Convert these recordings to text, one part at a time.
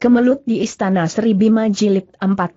Kemelut di Istana Sri Bima Jilid 14.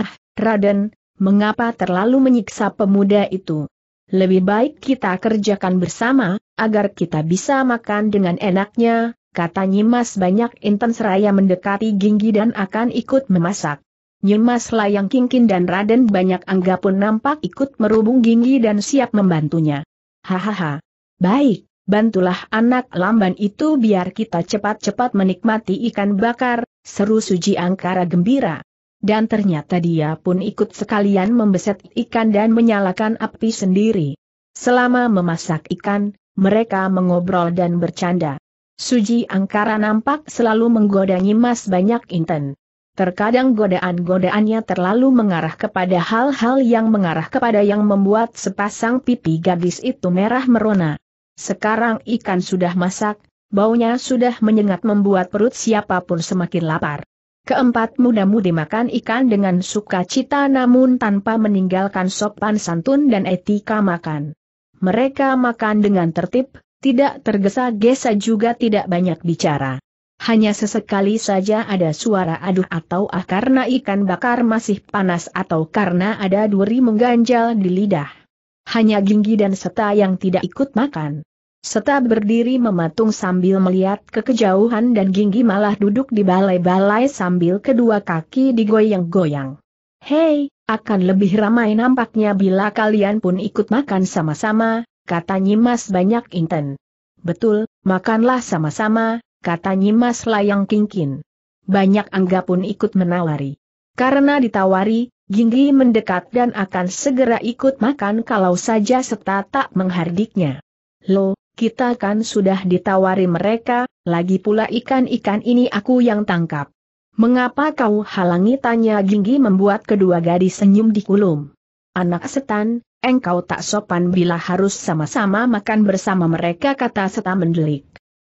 Ah, Raden, mengapa terlalu menyiksa pemuda itu? Lebih baik kita kerjakan bersama, agar kita bisa makan dengan enaknya, kata Nyimas banyak intens seraya mendekati Ginggi dan akan ikut memasak. Nyimas Layang Kingkin dan Raden banyak anggap pun nampak ikut merubung Ginggi dan siap membantunya. Hahaha. Baik, bantulah anak lamban itu biar kita cepat-cepat menikmati ikan bakar, seru Suji Angkara gembira. Dan ternyata dia pun ikut sekalian membeset ikan dan menyalakan api sendiri. Selama memasak ikan, mereka mengobrol dan bercanda. Suji Angkara nampak selalu menggoda Nyimas banyak inten. Terkadang godaan-godaannya terlalu mengarah kepada hal-hal yang mengarah kepada yang membuat sepasang pipi gadis itu merah merona. Sekarang ikan sudah masak, baunya sudah menyengat membuat perut siapapun semakin lapar. Keempat muda-mudi makan ikan dengan sukacita namun tanpa meninggalkan sopan santun dan etika makan. Mereka makan dengan tertib, tidak tergesa-gesa juga tidak banyak bicara. Hanya sesekali saja ada suara aduh atau ah karena ikan bakar masih panas atau karena ada duri mengganjal di lidah hanya Ginggi dan Seta yang tidak ikut makan. Seta berdiri mematung sambil melihat kekejauhan dan Ginggi malah duduk di balai-balai sambil kedua kaki digoyang-goyang. Hei, akan lebih ramai nampaknya bila kalian pun ikut makan sama-sama, kata Nyimas banyak inten. Betul, makanlah sama-sama, kata Nyimas layang kingkin. Banyak angga pun ikut menawari. Karena ditawari, Ginggi mendekat dan akan segera ikut makan kalau saja Seta tak menghardiknya. Lo, kita kan sudah ditawari mereka, lagi pula ikan-ikan ini aku yang tangkap. Mengapa kau halangi tanya Ginggi membuat kedua gadis senyum di kulum. Anak setan, engkau tak sopan bila harus sama-sama makan bersama mereka kata seta mendelik.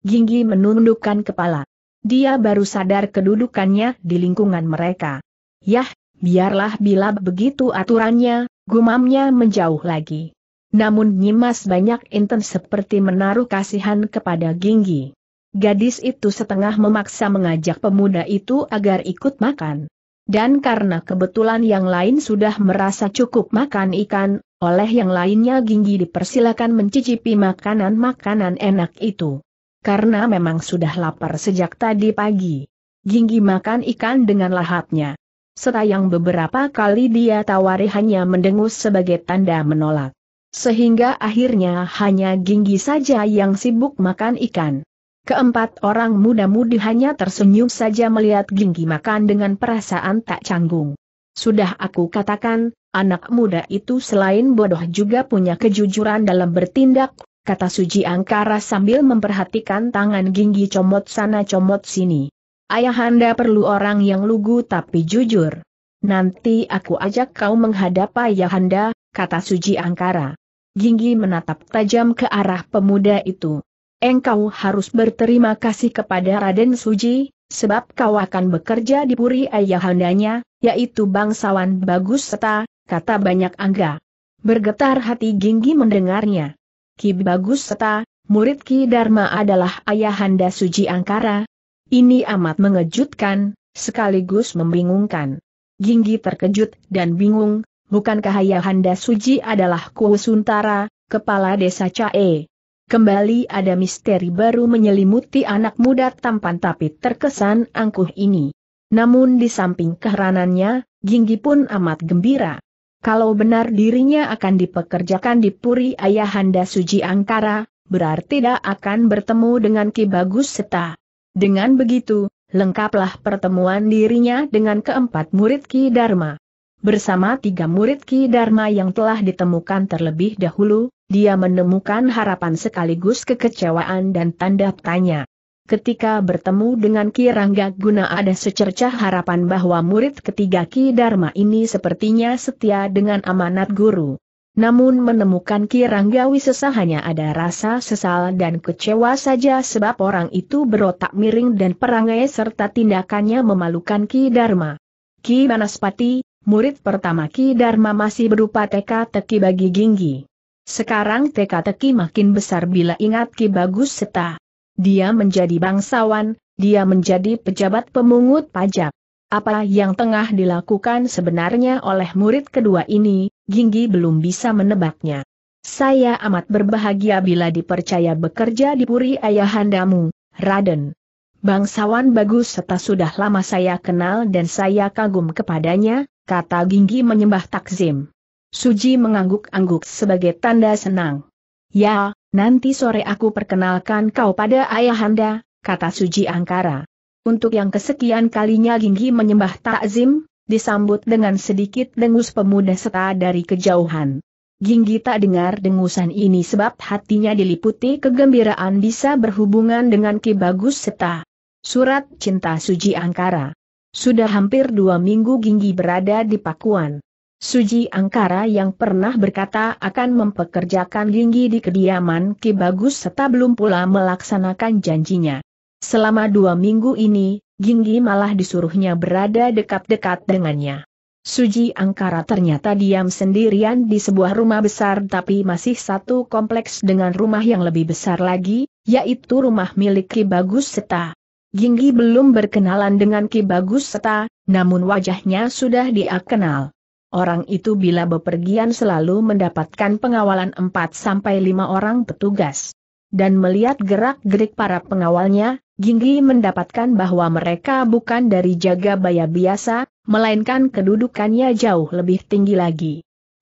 Ginggi menundukkan kepala. Dia baru sadar kedudukannya di lingkungan mereka. Yah, Biarlah bila begitu aturannya, gumamnya menjauh lagi. Namun Nyimas banyak inten seperti menaruh kasihan kepada Ginggi. Gadis itu setengah memaksa mengajak pemuda itu agar ikut makan. Dan karena kebetulan yang lain sudah merasa cukup makan ikan, oleh yang lainnya Ginggi dipersilakan mencicipi makanan-makanan enak itu. Karena memang sudah lapar sejak tadi pagi. Ginggi makan ikan dengan lahapnya. Setelah yang beberapa kali dia tawari hanya mendengus sebagai tanda menolak. Sehingga akhirnya hanya Ginggi saja yang sibuk makan ikan. Keempat orang muda-mudi hanya tersenyum saja melihat Ginggi makan dengan perasaan tak canggung. Sudah aku katakan, anak muda itu selain bodoh juga punya kejujuran dalam bertindak, kata Suji Angkara sambil memperhatikan tangan Ginggi comot sana comot sini. Ayahanda perlu orang yang lugu tapi jujur. Nanti aku ajak kau menghadap Ayahanda, kata Suji Angkara. Ginggi menatap tajam ke arah pemuda itu. Engkau harus berterima kasih kepada Raden Suji, sebab kau akan bekerja di puri ayahandanya, yaitu bangsawan bagus seta, kata banyak angga. Bergetar hati Ginggi mendengarnya. Ki Bagus Seta, murid Ki Dharma adalah ayahanda Suji Angkara, ini amat mengejutkan, sekaligus membingungkan. Ginggi terkejut dan bingung, bukankah Ayahanda Suji adalah Kuusuntara, kepala desa Cae? Kembali ada misteri baru menyelimuti anak muda tampan tapi terkesan angkuh ini. Namun di samping keheranannya, Ginggi pun amat gembira. Kalau benar dirinya akan dipekerjakan di Puri Ayahanda Suji Angkara, berarti tidak akan bertemu dengan Ki Bagus Seta. Dengan begitu, lengkaplah pertemuan dirinya dengan keempat murid Ki Dharma. Bersama tiga murid Ki Dharma yang telah ditemukan terlebih dahulu, dia menemukan harapan sekaligus kekecewaan dan tanda tanya. Ketika bertemu dengan Ki Rangga Guna ada secercah harapan bahwa murid ketiga Ki Dharma ini sepertinya setia dengan amanat guru. Namun menemukan Ki Ranggawi Wisesa hanya ada rasa sesal dan kecewa saja sebab orang itu berotak miring dan perangai serta tindakannya memalukan Ki Dharma. Ki Banaspati, murid pertama Ki Dharma masih berupa teka-teki bagi Ginggi. Sekarang teka-teki makin besar bila ingat Ki Bagus Seta. Dia menjadi bangsawan, dia menjadi pejabat pemungut pajak. Apa yang tengah dilakukan sebenarnya oleh murid kedua ini, Ginggi belum bisa menebaknya. Saya amat berbahagia bila dipercaya bekerja di puri ayahandamu, Raden. Bangsawan bagus serta sudah lama saya kenal dan saya kagum kepadanya, kata Ginggi menyembah takzim. Suji mengangguk-angguk sebagai tanda senang. Ya, nanti sore aku perkenalkan kau pada ayahanda, kata Suji Angkara. Untuk yang kesekian kalinya Ginggi menyembah takzim, disambut dengan sedikit dengus pemuda seta dari kejauhan. Ginggi tak dengar dengusan ini sebab hatinya diliputi kegembiraan bisa berhubungan dengan Ki Bagus Seta. Surat Cinta Suji Angkara Sudah hampir dua minggu Ginggi berada di Pakuan. Suji Angkara yang pernah berkata akan mempekerjakan Ginggi di kediaman Ki Bagus Seta belum pula melaksanakan janjinya. Selama dua minggu ini, Ginggi malah disuruhnya berada dekat-dekat dengannya. Suji Angkara ternyata diam sendirian di sebuah rumah besar tapi masih satu kompleks dengan rumah yang lebih besar lagi, yaitu rumah milik Ki Bagus Seta. Ginggi belum berkenalan dengan Ki Bagus Seta, namun wajahnya sudah dia kenal. Orang itu bila bepergian selalu mendapatkan pengawalan 4-5 orang petugas dan melihat gerak-gerik para pengawalnya, Ginggi mendapatkan bahwa mereka bukan dari jaga baya biasa, melainkan kedudukannya jauh lebih tinggi lagi.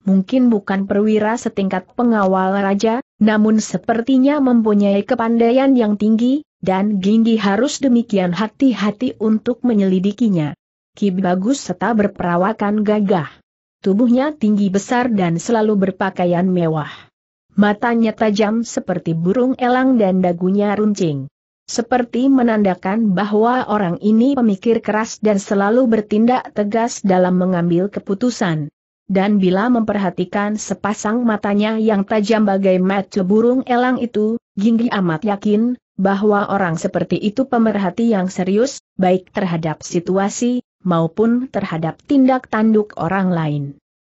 Mungkin bukan perwira setingkat pengawal raja, namun sepertinya mempunyai kepandaian yang tinggi, dan Ginggi harus demikian hati-hati untuk menyelidikinya. Ki Bagus serta berperawakan gagah. Tubuhnya tinggi besar dan selalu berpakaian mewah. Matanya tajam seperti burung elang dan dagunya runcing. Seperti menandakan bahwa orang ini pemikir keras dan selalu bertindak tegas dalam mengambil keputusan. Dan bila memperhatikan sepasang matanya yang tajam bagai mata burung elang itu, Ginggi amat yakin bahwa orang seperti itu pemerhati yang serius, baik terhadap situasi, maupun terhadap tindak tanduk orang lain.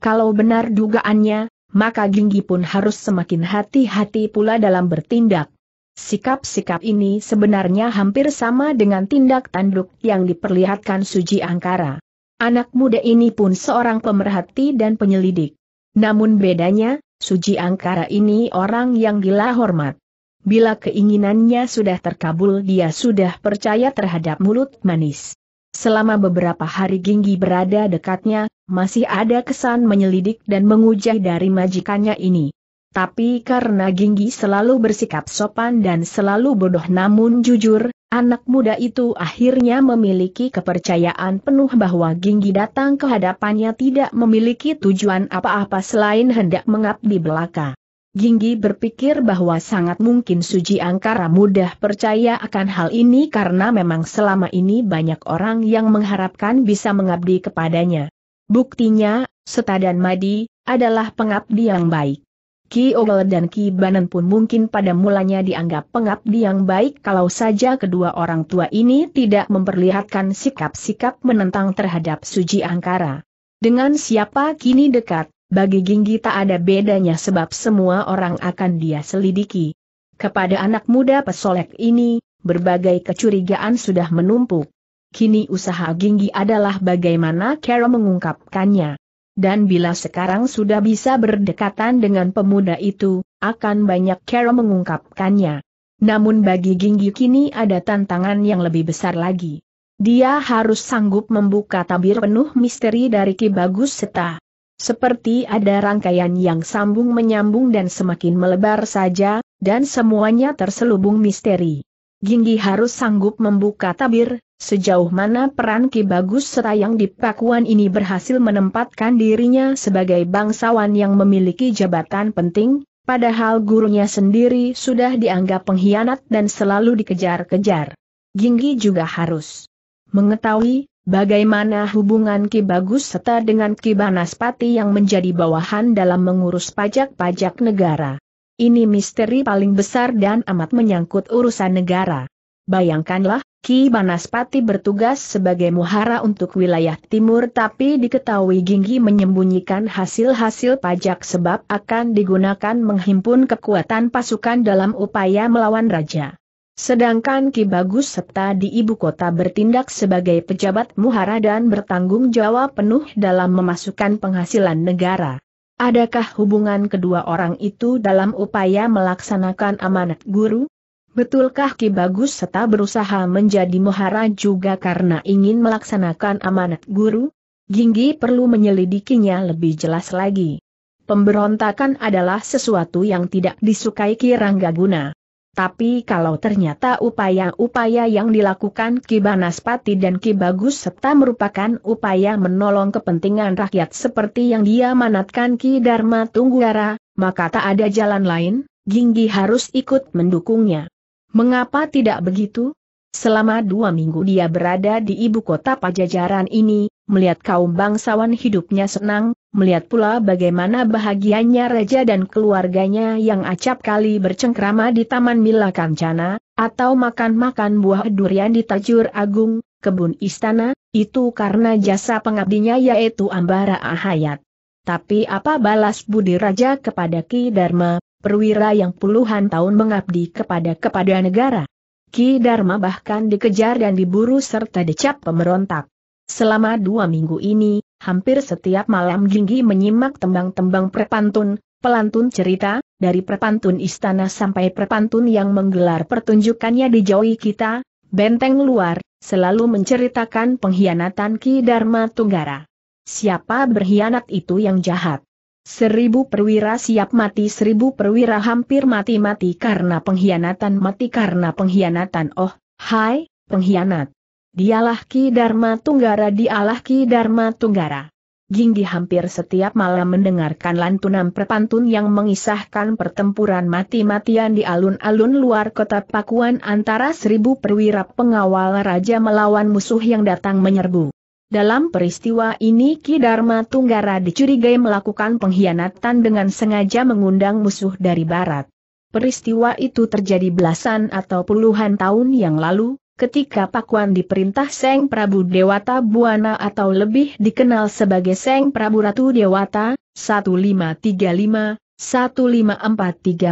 Kalau benar dugaannya, maka Ginggi pun harus semakin hati-hati pula dalam bertindak. Sikap-sikap ini sebenarnya hampir sama dengan tindak tanduk yang diperlihatkan Suji Angkara. Anak muda ini pun seorang pemerhati dan penyelidik. Namun bedanya, Suji Angkara ini orang yang gila hormat. Bila keinginannya sudah terkabul dia sudah percaya terhadap mulut manis. Selama beberapa hari Ginggi berada dekatnya, masih ada kesan menyelidik dan mengujah dari majikannya ini. Tapi karena Ginggi selalu bersikap sopan dan selalu bodoh namun jujur, anak muda itu akhirnya memiliki kepercayaan penuh bahwa Ginggi datang ke hadapannya tidak memiliki tujuan apa-apa selain hendak mengabdi belaka. Ginggi berpikir bahwa sangat mungkin Suji Angkara mudah percaya akan hal ini karena memang selama ini banyak orang yang mengharapkan bisa mengabdi kepadanya. Buktinya, Seta dan Madi, adalah pengabdi yang baik. Ki Ogel dan Ki Banan pun mungkin pada mulanya dianggap pengabdi yang baik kalau saja kedua orang tua ini tidak memperlihatkan sikap-sikap menentang terhadap Suji Angkara. Dengan siapa kini dekat, bagi Ginggi tak ada bedanya sebab semua orang akan dia selidiki. Kepada anak muda pesolek ini, berbagai kecurigaan sudah menumpuk. Kini usaha Ginggi adalah bagaimana Carol mengungkapkannya. Dan bila sekarang sudah bisa berdekatan dengan pemuda itu, akan banyak Kero mengungkapkannya. Namun bagi Ginggi kini ada tantangan yang lebih besar lagi. Dia harus sanggup membuka tabir penuh misteri dari Ki Bagus Seta. Seperti ada rangkaian yang sambung menyambung dan semakin melebar saja, dan semuanya terselubung misteri. Ginggi harus sanggup membuka tabir, sejauh mana peran Ki Bagus Serayang di Pakuan ini berhasil menempatkan dirinya sebagai bangsawan yang memiliki jabatan penting, padahal gurunya sendiri sudah dianggap pengkhianat dan selalu dikejar-kejar. Ginggi juga harus mengetahui Bagaimana hubungan Ki Bagus serta dengan Ki Banaspati yang menjadi bawahan dalam mengurus pajak-pajak negara? Ini misteri paling besar dan amat menyangkut urusan negara. Bayangkanlah, Ki Banaspati bertugas sebagai muhara untuk wilayah timur tapi diketahui Ginggi menyembunyikan hasil-hasil pajak sebab akan digunakan menghimpun kekuatan pasukan dalam upaya melawan raja. Sedangkan Ki Bagus serta di ibu kota bertindak sebagai pejabat muhara dan bertanggung jawab penuh dalam memasukkan penghasilan negara. Adakah hubungan kedua orang itu dalam upaya melaksanakan amanat guru? Betulkah Ki Bagus serta berusaha menjadi muhara juga karena ingin melaksanakan amanat guru? Ginggi perlu menyelidikinya lebih jelas lagi. Pemberontakan adalah sesuatu yang tidak disukai Ki Ranggaguna. Tapi kalau ternyata upaya-upaya yang dilakukan Ki Banaspati dan Ki Bagus serta merupakan upaya menolong kepentingan rakyat seperti yang dia manatkan Ki Dharma Tunggara, maka tak ada jalan lain, Ginggi harus ikut mendukungnya. Mengapa tidak begitu? Selama dua minggu dia berada di ibu kota pajajaran ini, melihat kaum bangsawan hidupnya senang, melihat pula bagaimana bahagianya raja dan keluarganya yang acap kali bercengkrama di Taman Mila Kancana, atau makan-makan buah durian di Tajur Agung, kebun istana, itu karena jasa pengabdinya yaitu Ambara Ahayat. Tapi apa balas budi raja kepada Ki Dharma, perwira yang puluhan tahun mengabdi kepada kepada negara? Ki Dharma bahkan dikejar dan diburu serta dicap pemberontak. Selama dua minggu ini, Hampir setiap malam Jinggi menyimak tembang-tembang prepantun, pelantun cerita, dari prepantun istana sampai prepantun yang menggelar pertunjukannya di Jawi kita, benteng luar, selalu menceritakan pengkhianatan Ki Dharma Tunggara. Siapa berkhianat itu yang jahat? Seribu perwira siap mati seribu perwira hampir mati-mati karena pengkhianatan mati karena pengkhianatan oh, hai, pengkhianat. Dialah Ki Dharma Tunggara, dialah Ki Dharma Tunggara. Ginggi hampir setiap malam mendengarkan lantunan perpantun yang mengisahkan pertempuran mati-matian di alun-alun luar kota Pakuan antara seribu perwira pengawal raja melawan musuh yang datang menyerbu. Dalam peristiwa ini Ki Dharma Tunggara dicurigai melakukan pengkhianatan dengan sengaja mengundang musuh dari barat. Peristiwa itu terjadi belasan atau puluhan tahun yang lalu, ketika Pakuan diperintah Seng Prabu Dewata Buana atau lebih dikenal sebagai Seng Prabu Ratu Dewata, 1535-1543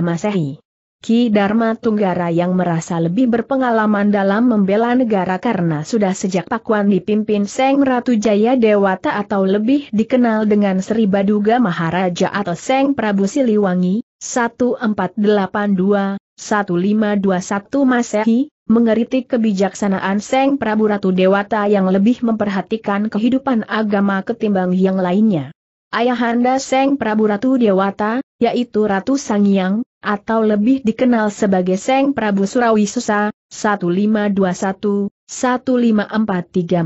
Masehi. Ki Dharma Tunggara yang merasa lebih berpengalaman dalam membela negara karena sudah sejak Pakuan dipimpin Seng Ratu Jaya Dewata atau lebih dikenal dengan Sri Baduga Maharaja atau Seng Prabu Siliwangi, 1482-1521 Masehi, mengeritik kebijaksanaan Seng Prabu Ratu Dewata yang lebih memperhatikan kehidupan agama ketimbang yang lainnya. Ayahanda Seng Prabu Ratu Dewata, yaitu Ratu Sangyang, atau lebih dikenal sebagai Seng Prabu Surawi Susa, 1521-1543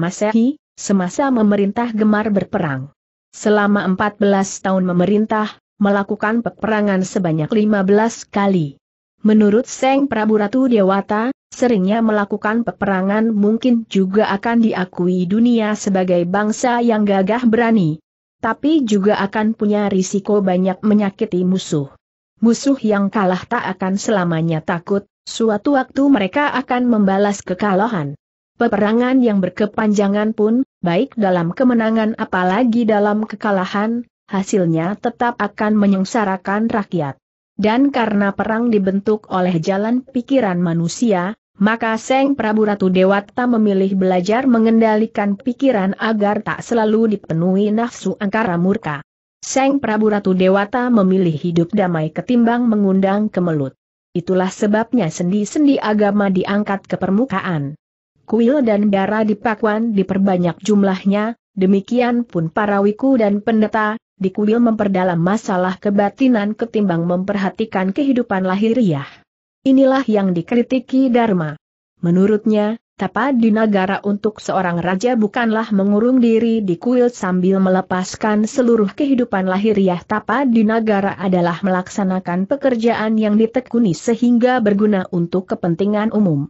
Masehi, semasa memerintah gemar berperang. Selama 14 tahun memerintah, melakukan peperangan sebanyak 15 kali. Menurut Seng Prabu Ratu Dewata, seringnya melakukan peperangan mungkin juga akan diakui dunia sebagai bangsa yang gagah berani. Tapi juga akan punya risiko banyak menyakiti musuh. Musuh yang kalah tak akan selamanya takut, suatu waktu mereka akan membalas kekalahan. Peperangan yang berkepanjangan pun, baik dalam kemenangan apalagi dalam kekalahan, hasilnya tetap akan menyengsarakan rakyat. Dan karena perang dibentuk oleh jalan pikiran manusia, maka Seng Prabu Ratu Dewata memilih belajar mengendalikan pikiran agar tak selalu dipenuhi nafsu angkara murka. Seng Prabu Ratu Dewata memilih hidup damai ketimbang mengundang kemelut. Itulah sebabnya sendi-sendi agama diangkat ke permukaan. Kuil dan darah di Pakuan diperbanyak jumlahnya, demikian pun para wiku dan pendeta, di kuil memperdalam masalah kebatinan ketimbang memperhatikan kehidupan lahiriah. Inilah yang dikritiki Dharma. Menurutnya, tapa di negara untuk seorang raja bukanlah mengurung diri di kuil sambil melepaskan seluruh kehidupan lahiriah ya, tapa di negara adalah melaksanakan pekerjaan yang ditekuni sehingga berguna untuk kepentingan umum.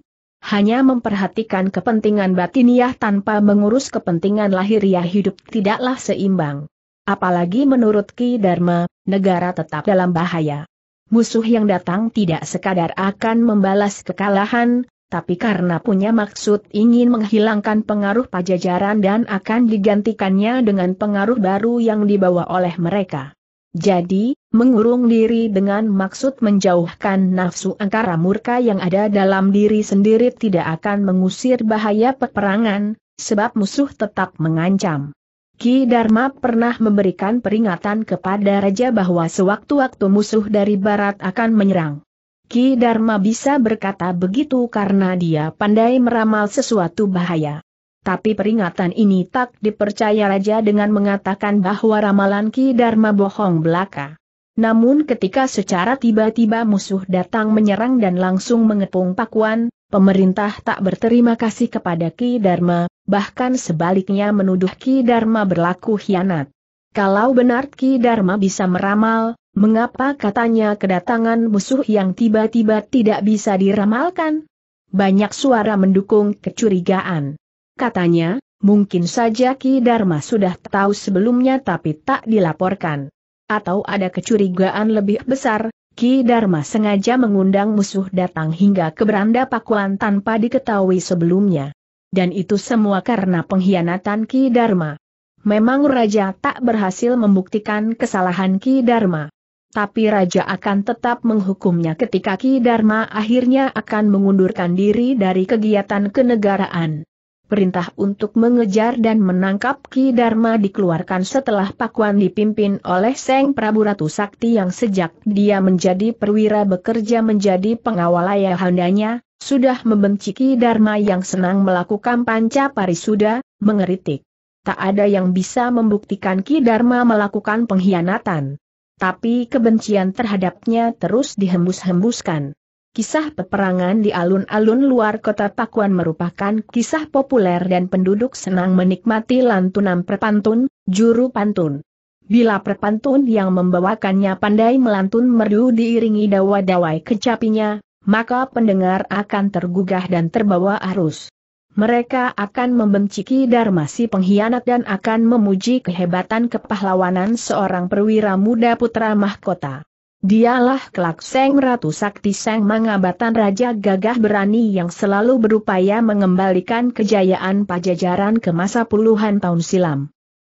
Hanya memperhatikan kepentingan batiniah ya, tanpa mengurus kepentingan lahiriah ya, hidup tidaklah seimbang. Apalagi menurut Ki Dharma, negara tetap dalam bahaya. Musuh yang datang tidak sekadar akan membalas kekalahan, tapi karena punya maksud ingin menghilangkan pengaruh pajajaran dan akan digantikannya dengan pengaruh baru yang dibawa oleh mereka. Jadi, mengurung diri dengan maksud menjauhkan nafsu angkara murka yang ada dalam diri sendiri tidak akan mengusir bahaya peperangan, sebab musuh tetap mengancam. Ki Dharma pernah memberikan peringatan kepada Raja bahwa sewaktu-waktu musuh dari barat akan menyerang. Ki Dharma bisa berkata begitu karena dia pandai meramal sesuatu bahaya. Tapi peringatan ini tak dipercaya Raja dengan mengatakan bahwa ramalan Ki Dharma bohong belaka. Namun ketika secara tiba-tiba musuh datang menyerang dan langsung mengepung Pakuan, pemerintah tak berterima kasih kepada Ki Dharma, bahkan sebaliknya menuduh Ki Dharma berlaku hianat. Kalau benar Ki Dharma bisa meramal, mengapa katanya kedatangan musuh yang tiba-tiba tidak bisa diramalkan? Banyak suara mendukung kecurigaan. Katanya, mungkin saja Ki Dharma sudah tahu sebelumnya tapi tak dilaporkan. Atau ada kecurigaan lebih besar, Ki Dharma sengaja mengundang musuh datang hingga ke beranda Pakuan tanpa diketahui sebelumnya. Dan itu semua karena pengkhianatan Ki Dharma. Memang Raja tak berhasil membuktikan kesalahan Ki Dharma. Tapi Raja akan tetap menghukumnya ketika Ki Dharma akhirnya akan mengundurkan diri dari kegiatan kenegaraan. Perintah untuk mengejar dan menangkap Ki Dharma dikeluarkan setelah Pakuan dipimpin oleh Seng Prabu Ratu Sakti yang sejak dia menjadi perwira bekerja menjadi pengawal ayahandanya, sudah membenci Ki Dharma yang senang melakukan panca parisuda, mengeritik. Tak ada yang bisa membuktikan Ki Dharma melakukan pengkhianatan. Tapi kebencian terhadapnya terus dihembus-hembuskan. Kisah peperangan di alun-alun luar kota Pakuan merupakan kisah populer dan penduduk senang menikmati lantunan perpantun, juru pantun. Bila perpantun yang membawakannya pandai melantun merdu diiringi dawa-dawai kecapinya, maka pendengar akan tergugah dan terbawa arus. Mereka akan membenci Dharma si pengkhianat dan akan memuji kehebatan kepahlawanan seorang perwira muda putra mahkota. Dialah kelak Seng Ratu Sakti Seng Mangabatan Raja Gagah Berani yang selalu berupaya mengembalikan kejayaan pajajaran ke masa puluhan tahun silam.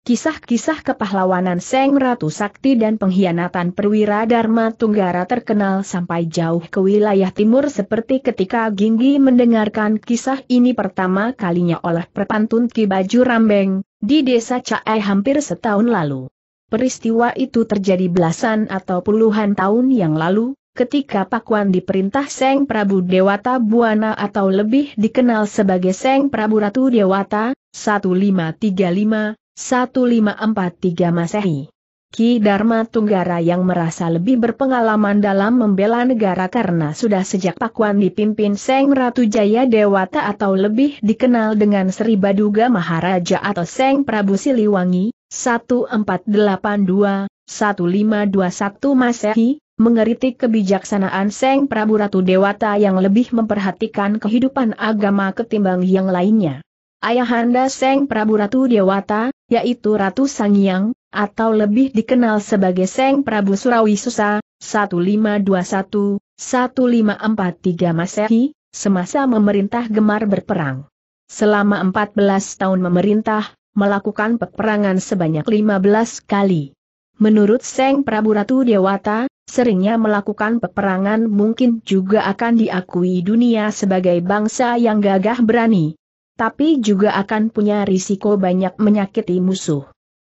Kisah-kisah kepahlawanan Seng Ratu Sakti dan pengkhianatan perwira Dharma Tunggara terkenal sampai jauh ke wilayah timur seperti ketika Ginggi mendengarkan kisah ini pertama kalinya oleh perpantun Ki Baju Rambeng, di desa Cae hampir setahun lalu. Peristiwa itu terjadi belasan atau puluhan tahun yang lalu, ketika Pakuan diperintah Seng Prabu Dewata Buana atau lebih dikenal sebagai Seng Prabu Ratu Dewata, 1535-1543 Masehi. Ki Dharma Tunggara yang merasa lebih berpengalaman dalam membela negara karena sudah sejak Pakuan dipimpin Seng Ratu Jaya Dewata atau lebih dikenal dengan Sri Baduga Maharaja atau Seng Prabu Siliwangi, 1482-1521 Masehi, mengeritik kebijaksanaan Seng Prabu Ratu Dewata yang lebih memperhatikan kehidupan agama ketimbang yang lainnya. Ayahanda Seng Prabu Ratu Dewata, yaitu Ratu Sangiang, atau lebih dikenal sebagai Seng Prabu Surawi Susa, 1521-1543 Masehi, semasa memerintah gemar berperang. Selama 14 tahun memerintah, melakukan peperangan sebanyak 15 kali. Menurut Seng Prabu Ratu Dewata, seringnya melakukan peperangan mungkin juga akan diakui dunia sebagai bangsa yang gagah berani. Tapi juga akan punya risiko banyak menyakiti musuh.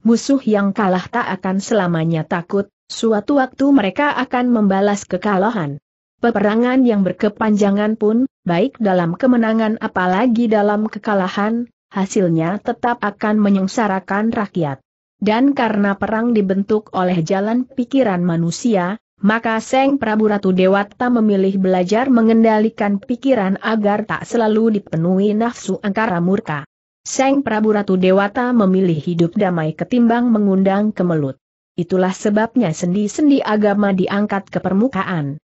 Musuh yang kalah tak akan selamanya takut, suatu waktu mereka akan membalas kekalahan. Peperangan yang berkepanjangan pun, baik dalam kemenangan apalagi dalam kekalahan, hasilnya tetap akan menyengsarakan rakyat. Dan karena perang dibentuk oleh jalan pikiran manusia, maka Seng Prabu Ratu Dewata memilih belajar mengendalikan pikiran agar tak selalu dipenuhi nafsu angkara murka. Seng Prabu Ratu Dewata memilih hidup damai ketimbang mengundang kemelut. Itulah sebabnya sendi-sendi agama diangkat ke permukaan.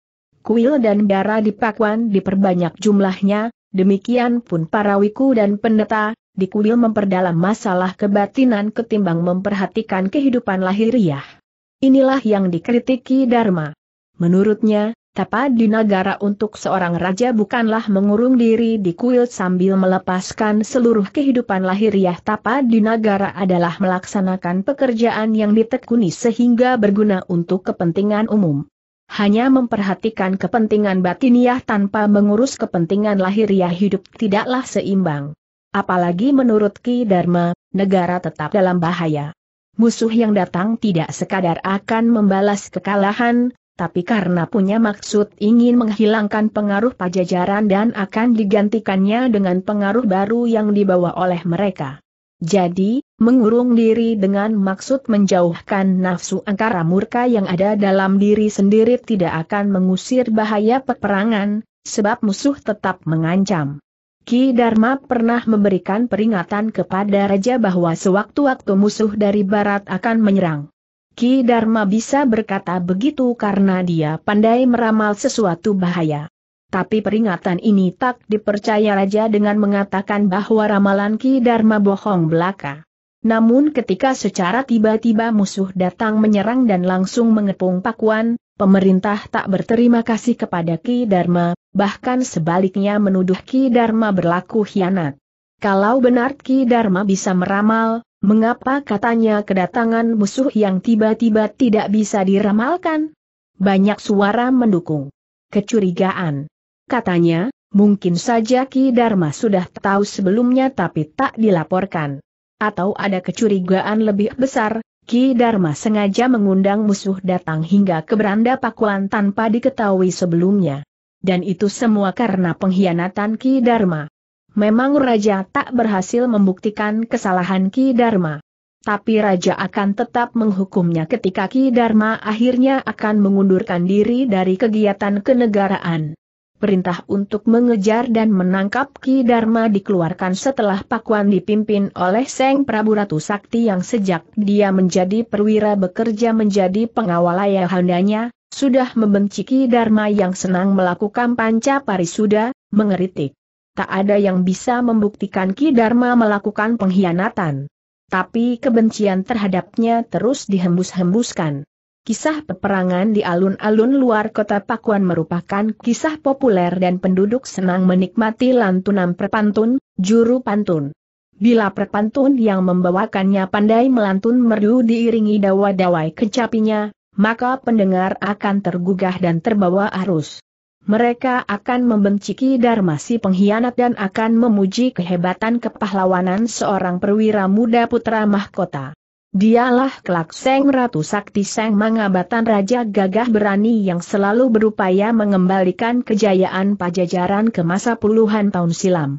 Kuil dan darah di Pakuan diperbanyak jumlahnya, demikian pun para wiku dan pendeta, di kuil memperdalam masalah kebatinan ketimbang memperhatikan kehidupan lahiriah. Inilah yang dikritiki Dharma. Menurutnya, tapa di negara untuk seorang raja bukanlah mengurung diri di kuil sambil melepaskan seluruh kehidupan lahiriah tapa di negara adalah melaksanakan pekerjaan yang ditekuni sehingga berguna untuk kepentingan umum hanya memperhatikan kepentingan batiniah tanpa mengurus kepentingan lahiriah hidup tidaklah seimbang. Apalagi menurut Ki Dharma, negara tetap dalam bahaya. Musuh yang datang tidak sekadar akan membalas kekalahan, tapi karena punya maksud ingin menghilangkan pengaruh pajajaran dan akan digantikannya dengan pengaruh baru yang dibawa oleh mereka. Jadi, mengurung diri dengan maksud menjauhkan nafsu angkara murka yang ada dalam diri sendiri tidak akan mengusir bahaya peperangan, sebab musuh tetap mengancam. Ki Dharma pernah memberikan peringatan kepada Raja bahwa sewaktu-waktu musuh dari barat akan menyerang. Ki Dharma bisa berkata begitu karena dia pandai meramal sesuatu bahaya. Tapi peringatan ini tak dipercaya Raja dengan mengatakan bahwa ramalan Ki Dharma bohong belaka. Namun ketika secara tiba-tiba musuh datang menyerang dan langsung mengepung Pakuan, pemerintah tak berterima kasih kepada Ki Dharma, bahkan sebaliknya menuduh Ki Dharma berlaku hianat. Kalau benar Ki Dharma bisa meramal, mengapa katanya kedatangan musuh yang tiba-tiba tidak bisa diramalkan? Banyak suara mendukung. Kecurigaan. Katanya, mungkin saja Ki Dharma sudah tahu sebelumnya tapi tak dilaporkan. Atau ada kecurigaan lebih besar, Ki Dharma sengaja mengundang musuh datang hingga ke beranda pakuan tanpa diketahui sebelumnya. Dan itu semua karena pengkhianatan Ki Dharma. Memang Raja tak berhasil membuktikan kesalahan Ki Dharma. Tapi Raja akan tetap menghukumnya ketika Ki Dharma akhirnya akan mengundurkan diri dari kegiatan kenegaraan. Perintah untuk mengejar dan menangkap Ki Dharma dikeluarkan setelah Pakuan dipimpin oleh Seng Prabu Ratu Sakti yang sejak dia menjadi perwira bekerja menjadi pengawal ayahandanya, sudah membenci Ki Dharma yang senang melakukan panca parisuda, mengeritik. Tak ada yang bisa membuktikan Ki Dharma melakukan pengkhianatan. Tapi kebencian terhadapnya terus dihembus-hembuskan. Kisah peperangan di alun-alun luar kota Pakuan merupakan kisah populer dan penduduk senang menikmati lantunan perpantun, juru pantun. Bila perpantun yang membawakannya pandai melantun merdu diiringi dawa-dawai kecapinya, maka pendengar akan tergugah dan terbawa arus. Mereka akan membenci Dharma si pengkhianat dan akan memuji kehebatan kepahlawanan seorang perwira muda putra mahkota. Dialah kelak Seng Ratu Sakti Seng Mangabatan Raja Gagah Berani yang selalu berupaya mengembalikan kejayaan pajajaran ke masa puluhan tahun silam.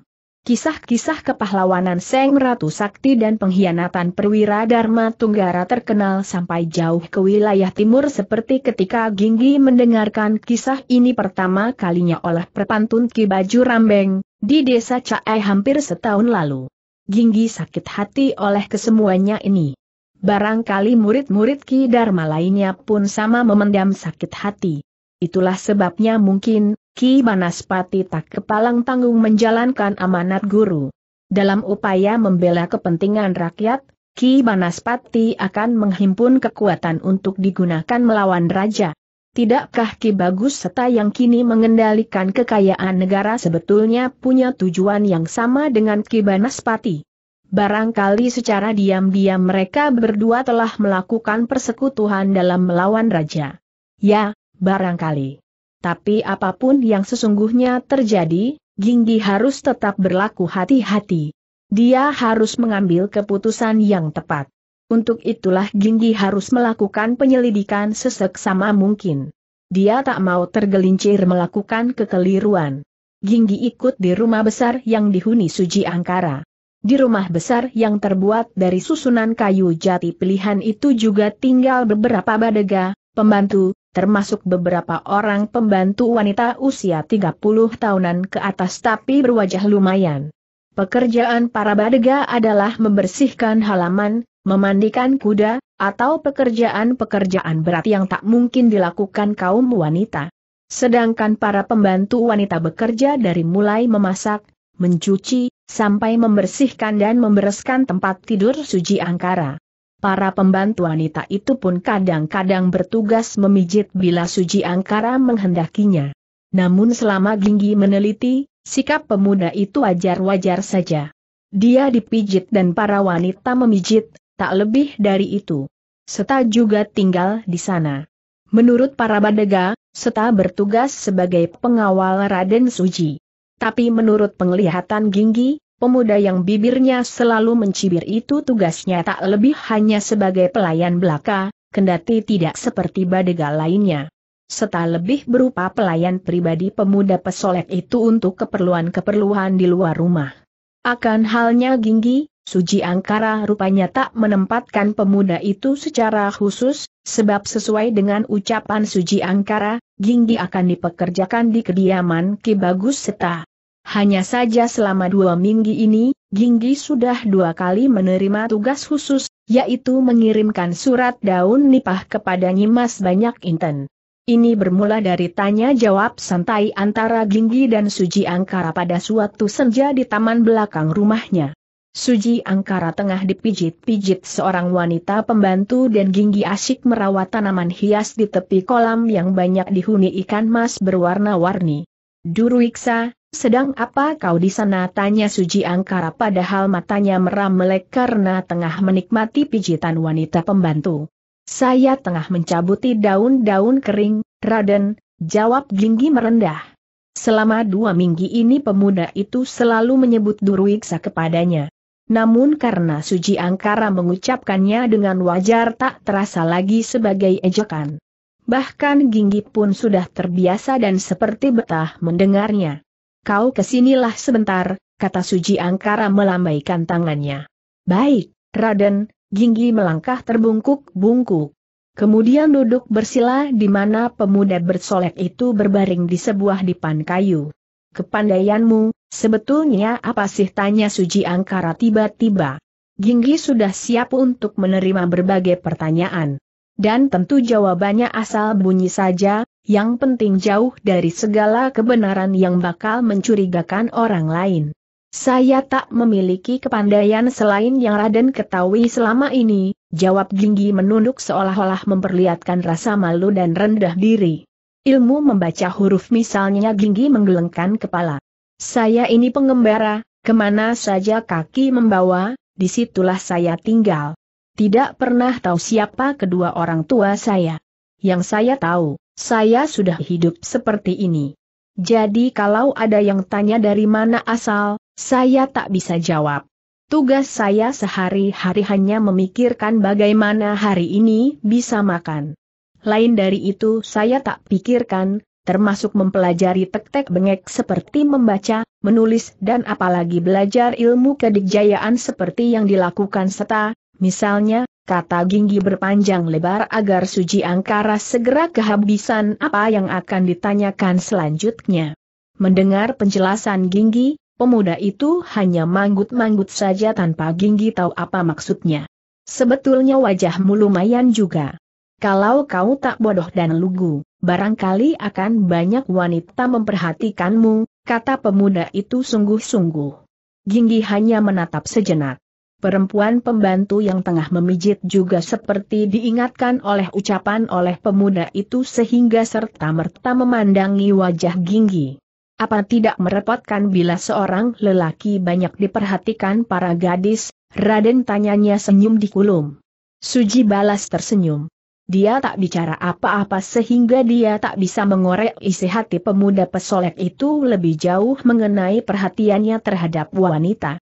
Kisah-kisah kepahlawanan Seng Ratu Sakti dan pengkhianatan perwira Dharma Tunggara terkenal sampai jauh ke wilayah timur seperti ketika Ginggi mendengarkan kisah ini pertama kalinya oleh perpantun Ki Baju Rambeng, di desa Cae hampir setahun lalu. Ginggi sakit hati oleh kesemuanya ini. Barangkali murid-murid Ki Dharma lainnya pun sama memendam sakit hati. Itulah sebabnya mungkin, Ki Banaspati tak kepalang tanggung menjalankan amanat guru. Dalam upaya membela kepentingan rakyat, Ki Banaspati akan menghimpun kekuatan untuk digunakan melawan raja. Tidakkah Ki Bagus Seta yang kini mengendalikan kekayaan negara sebetulnya punya tujuan yang sama dengan Ki Banaspati? Barangkali secara diam-diam mereka berdua telah melakukan persekutuan dalam melawan raja. Ya, barangkali. Tapi apapun yang sesungguhnya terjadi, Ginggi harus tetap berlaku hati-hati. Dia harus mengambil keputusan yang tepat. Untuk itulah Ginggi harus melakukan penyelidikan seseksama mungkin. Dia tak mau tergelincir melakukan kekeliruan. Ginggi ikut di rumah besar yang dihuni Suji Angkara. Di rumah besar yang terbuat dari susunan kayu jati pilihan itu juga tinggal beberapa badega, pembantu, termasuk beberapa orang pembantu wanita usia 30 tahunan ke atas tapi berwajah lumayan. Pekerjaan para badega adalah membersihkan halaman, memandikan kuda, atau pekerjaan-pekerjaan berat yang tak mungkin dilakukan kaum wanita. Sedangkan para pembantu wanita bekerja dari mulai memasak, mencuci, sampai membersihkan dan membereskan tempat tidur suji angkara. Para pembantu wanita itu pun kadang-kadang bertugas memijit bila suji angkara menghendakinya. Namun selama Ginggi meneliti, sikap pemuda itu wajar-wajar saja. Dia dipijit dan para wanita memijit, tak lebih dari itu. Seta juga tinggal di sana. Menurut para badega, Seta bertugas sebagai pengawal Raden Suji. Tapi menurut penglihatan Ginggi, pemuda yang bibirnya selalu mencibir itu tugasnya tak lebih hanya sebagai pelayan belaka, kendati tidak seperti badega lainnya. Setelah lebih berupa pelayan pribadi pemuda pesolek itu untuk keperluan-keperluan di luar rumah. Akan halnya Ginggi, Suji Angkara rupanya tak menempatkan pemuda itu secara khusus, sebab sesuai dengan ucapan Suji Angkara, Ginggi akan dipekerjakan di kediaman Ki Bagus Seta. Hanya saja selama dua minggu ini, Ginggi sudah dua kali menerima tugas khusus, yaitu mengirimkan surat daun nipah kepada Nyimas Banyak Inten. Ini bermula dari tanya-jawab santai antara Ginggi dan Suji Angkara pada suatu senja di taman belakang rumahnya. Suji Angkara tengah dipijit-pijit seorang wanita pembantu dan Ginggi asyik merawat tanaman hias di tepi kolam yang banyak dihuni ikan mas berwarna-warni. Duruiksa, sedang apa kau di sana tanya Suji Angkara padahal matanya meram melek karena tengah menikmati pijitan wanita pembantu. Saya tengah mencabuti daun-daun kering, Raden, jawab Jinggi merendah. Selama dua minggu ini pemuda itu selalu menyebut Durwiksa kepadanya. Namun karena Suji Angkara mengucapkannya dengan wajar tak terasa lagi sebagai ejekan. Bahkan Ginggi pun sudah terbiasa dan seperti betah mendengarnya. Kau kesinilah sebentar, kata Suji Angkara melambaikan tangannya. Baik, Raden, Ginggi melangkah terbungkuk-bungkuk. Kemudian duduk bersila di mana pemuda bersolek itu berbaring di sebuah dipan kayu. Kepandaianmu, sebetulnya apa sih tanya Suji Angkara tiba-tiba. Ginggi sudah siap untuk menerima berbagai pertanyaan. Dan tentu jawabannya asal bunyi saja, yang penting jauh dari segala kebenaran yang bakal mencurigakan orang lain. Saya tak memiliki kepandaian selain yang Raden ketahui selama ini, jawab Ginggi menunduk seolah-olah memperlihatkan rasa malu dan rendah diri. Ilmu membaca huruf misalnya Ginggi menggelengkan kepala. Saya ini pengembara, kemana saja kaki membawa, disitulah saya tinggal. Tidak pernah tahu siapa kedua orang tua saya. Yang saya tahu, saya sudah hidup seperti ini. Jadi kalau ada yang tanya dari mana asal, saya tak bisa jawab. Tugas saya sehari-hari hanya memikirkan bagaimana hari ini bisa makan. Lain dari itu saya tak pikirkan, termasuk mempelajari tek-tek bengek seperti membaca, menulis dan apalagi belajar ilmu kedikjayaan seperti yang dilakukan serta, misalnya, kata Ginggi berpanjang lebar agar Suji Angkara segera kehabisan apa yang akan ditanyakan selanjutnya. Mendengar penjelasan Ginggi, pemuda itu hanya manggut-manggut saja tanpa Ginggi tahu apa maksudnya. Sebetulnya wajahmu lumayan juga. Kalau kau tak bodoh dan lugu, barangkali akan banyak wanita memperhatikanmu, kata pemuda itu sungguh-sungguh. Ginggi hanya menatap sejenak. Perempuan pembantu yang tengah memijit juga seperti diingatkan oleh ucapan oleh pemuda itu sehingga serta-merta memandangi wajah Ginggi. Apa tidak merepotkan bila seorang lelaki banyak diperhatikan para gadis, Raden tanyanya senyum di kulum. Suji balas tersenyum. Dia tak bicara apa-apa sehingga dia tak bisa mengorek isi hati pemuda pesolek itu lebih jauh mengenai perhatiannya terhadap wanita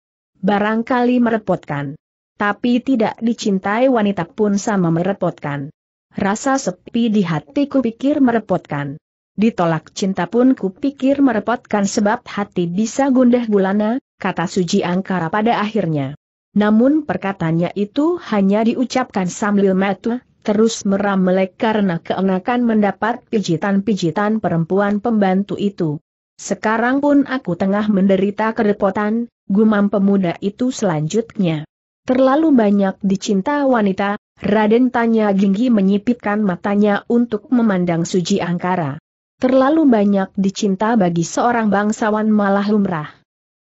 barangkali merepotkan. Tapi tidak dicintai wanita pun sama merepotkan. Rasa sepi di hatiku pikir merepotkan. Ditolak cinta pun kupikir merepotkan sebab hati bisa gundah gulana, kata Suji Angkara pada akhirnya. Namun perkataannya itu hanya diucapkan sambil mata, terus meram melek karena keenakan mendapat pijitan-pijitan perempuan pembantu itu. Sekarang pun aku tengah menderita kerepotan, gumam pemuda itu selanjutnya. Terlalu banyak dicinta wanita, Raden Tanya Ginggi menyipitkan matanya untuk memandang Suji Angkara. Terlalu banyak dicinta bagi seorang bangsawan malah lumrah.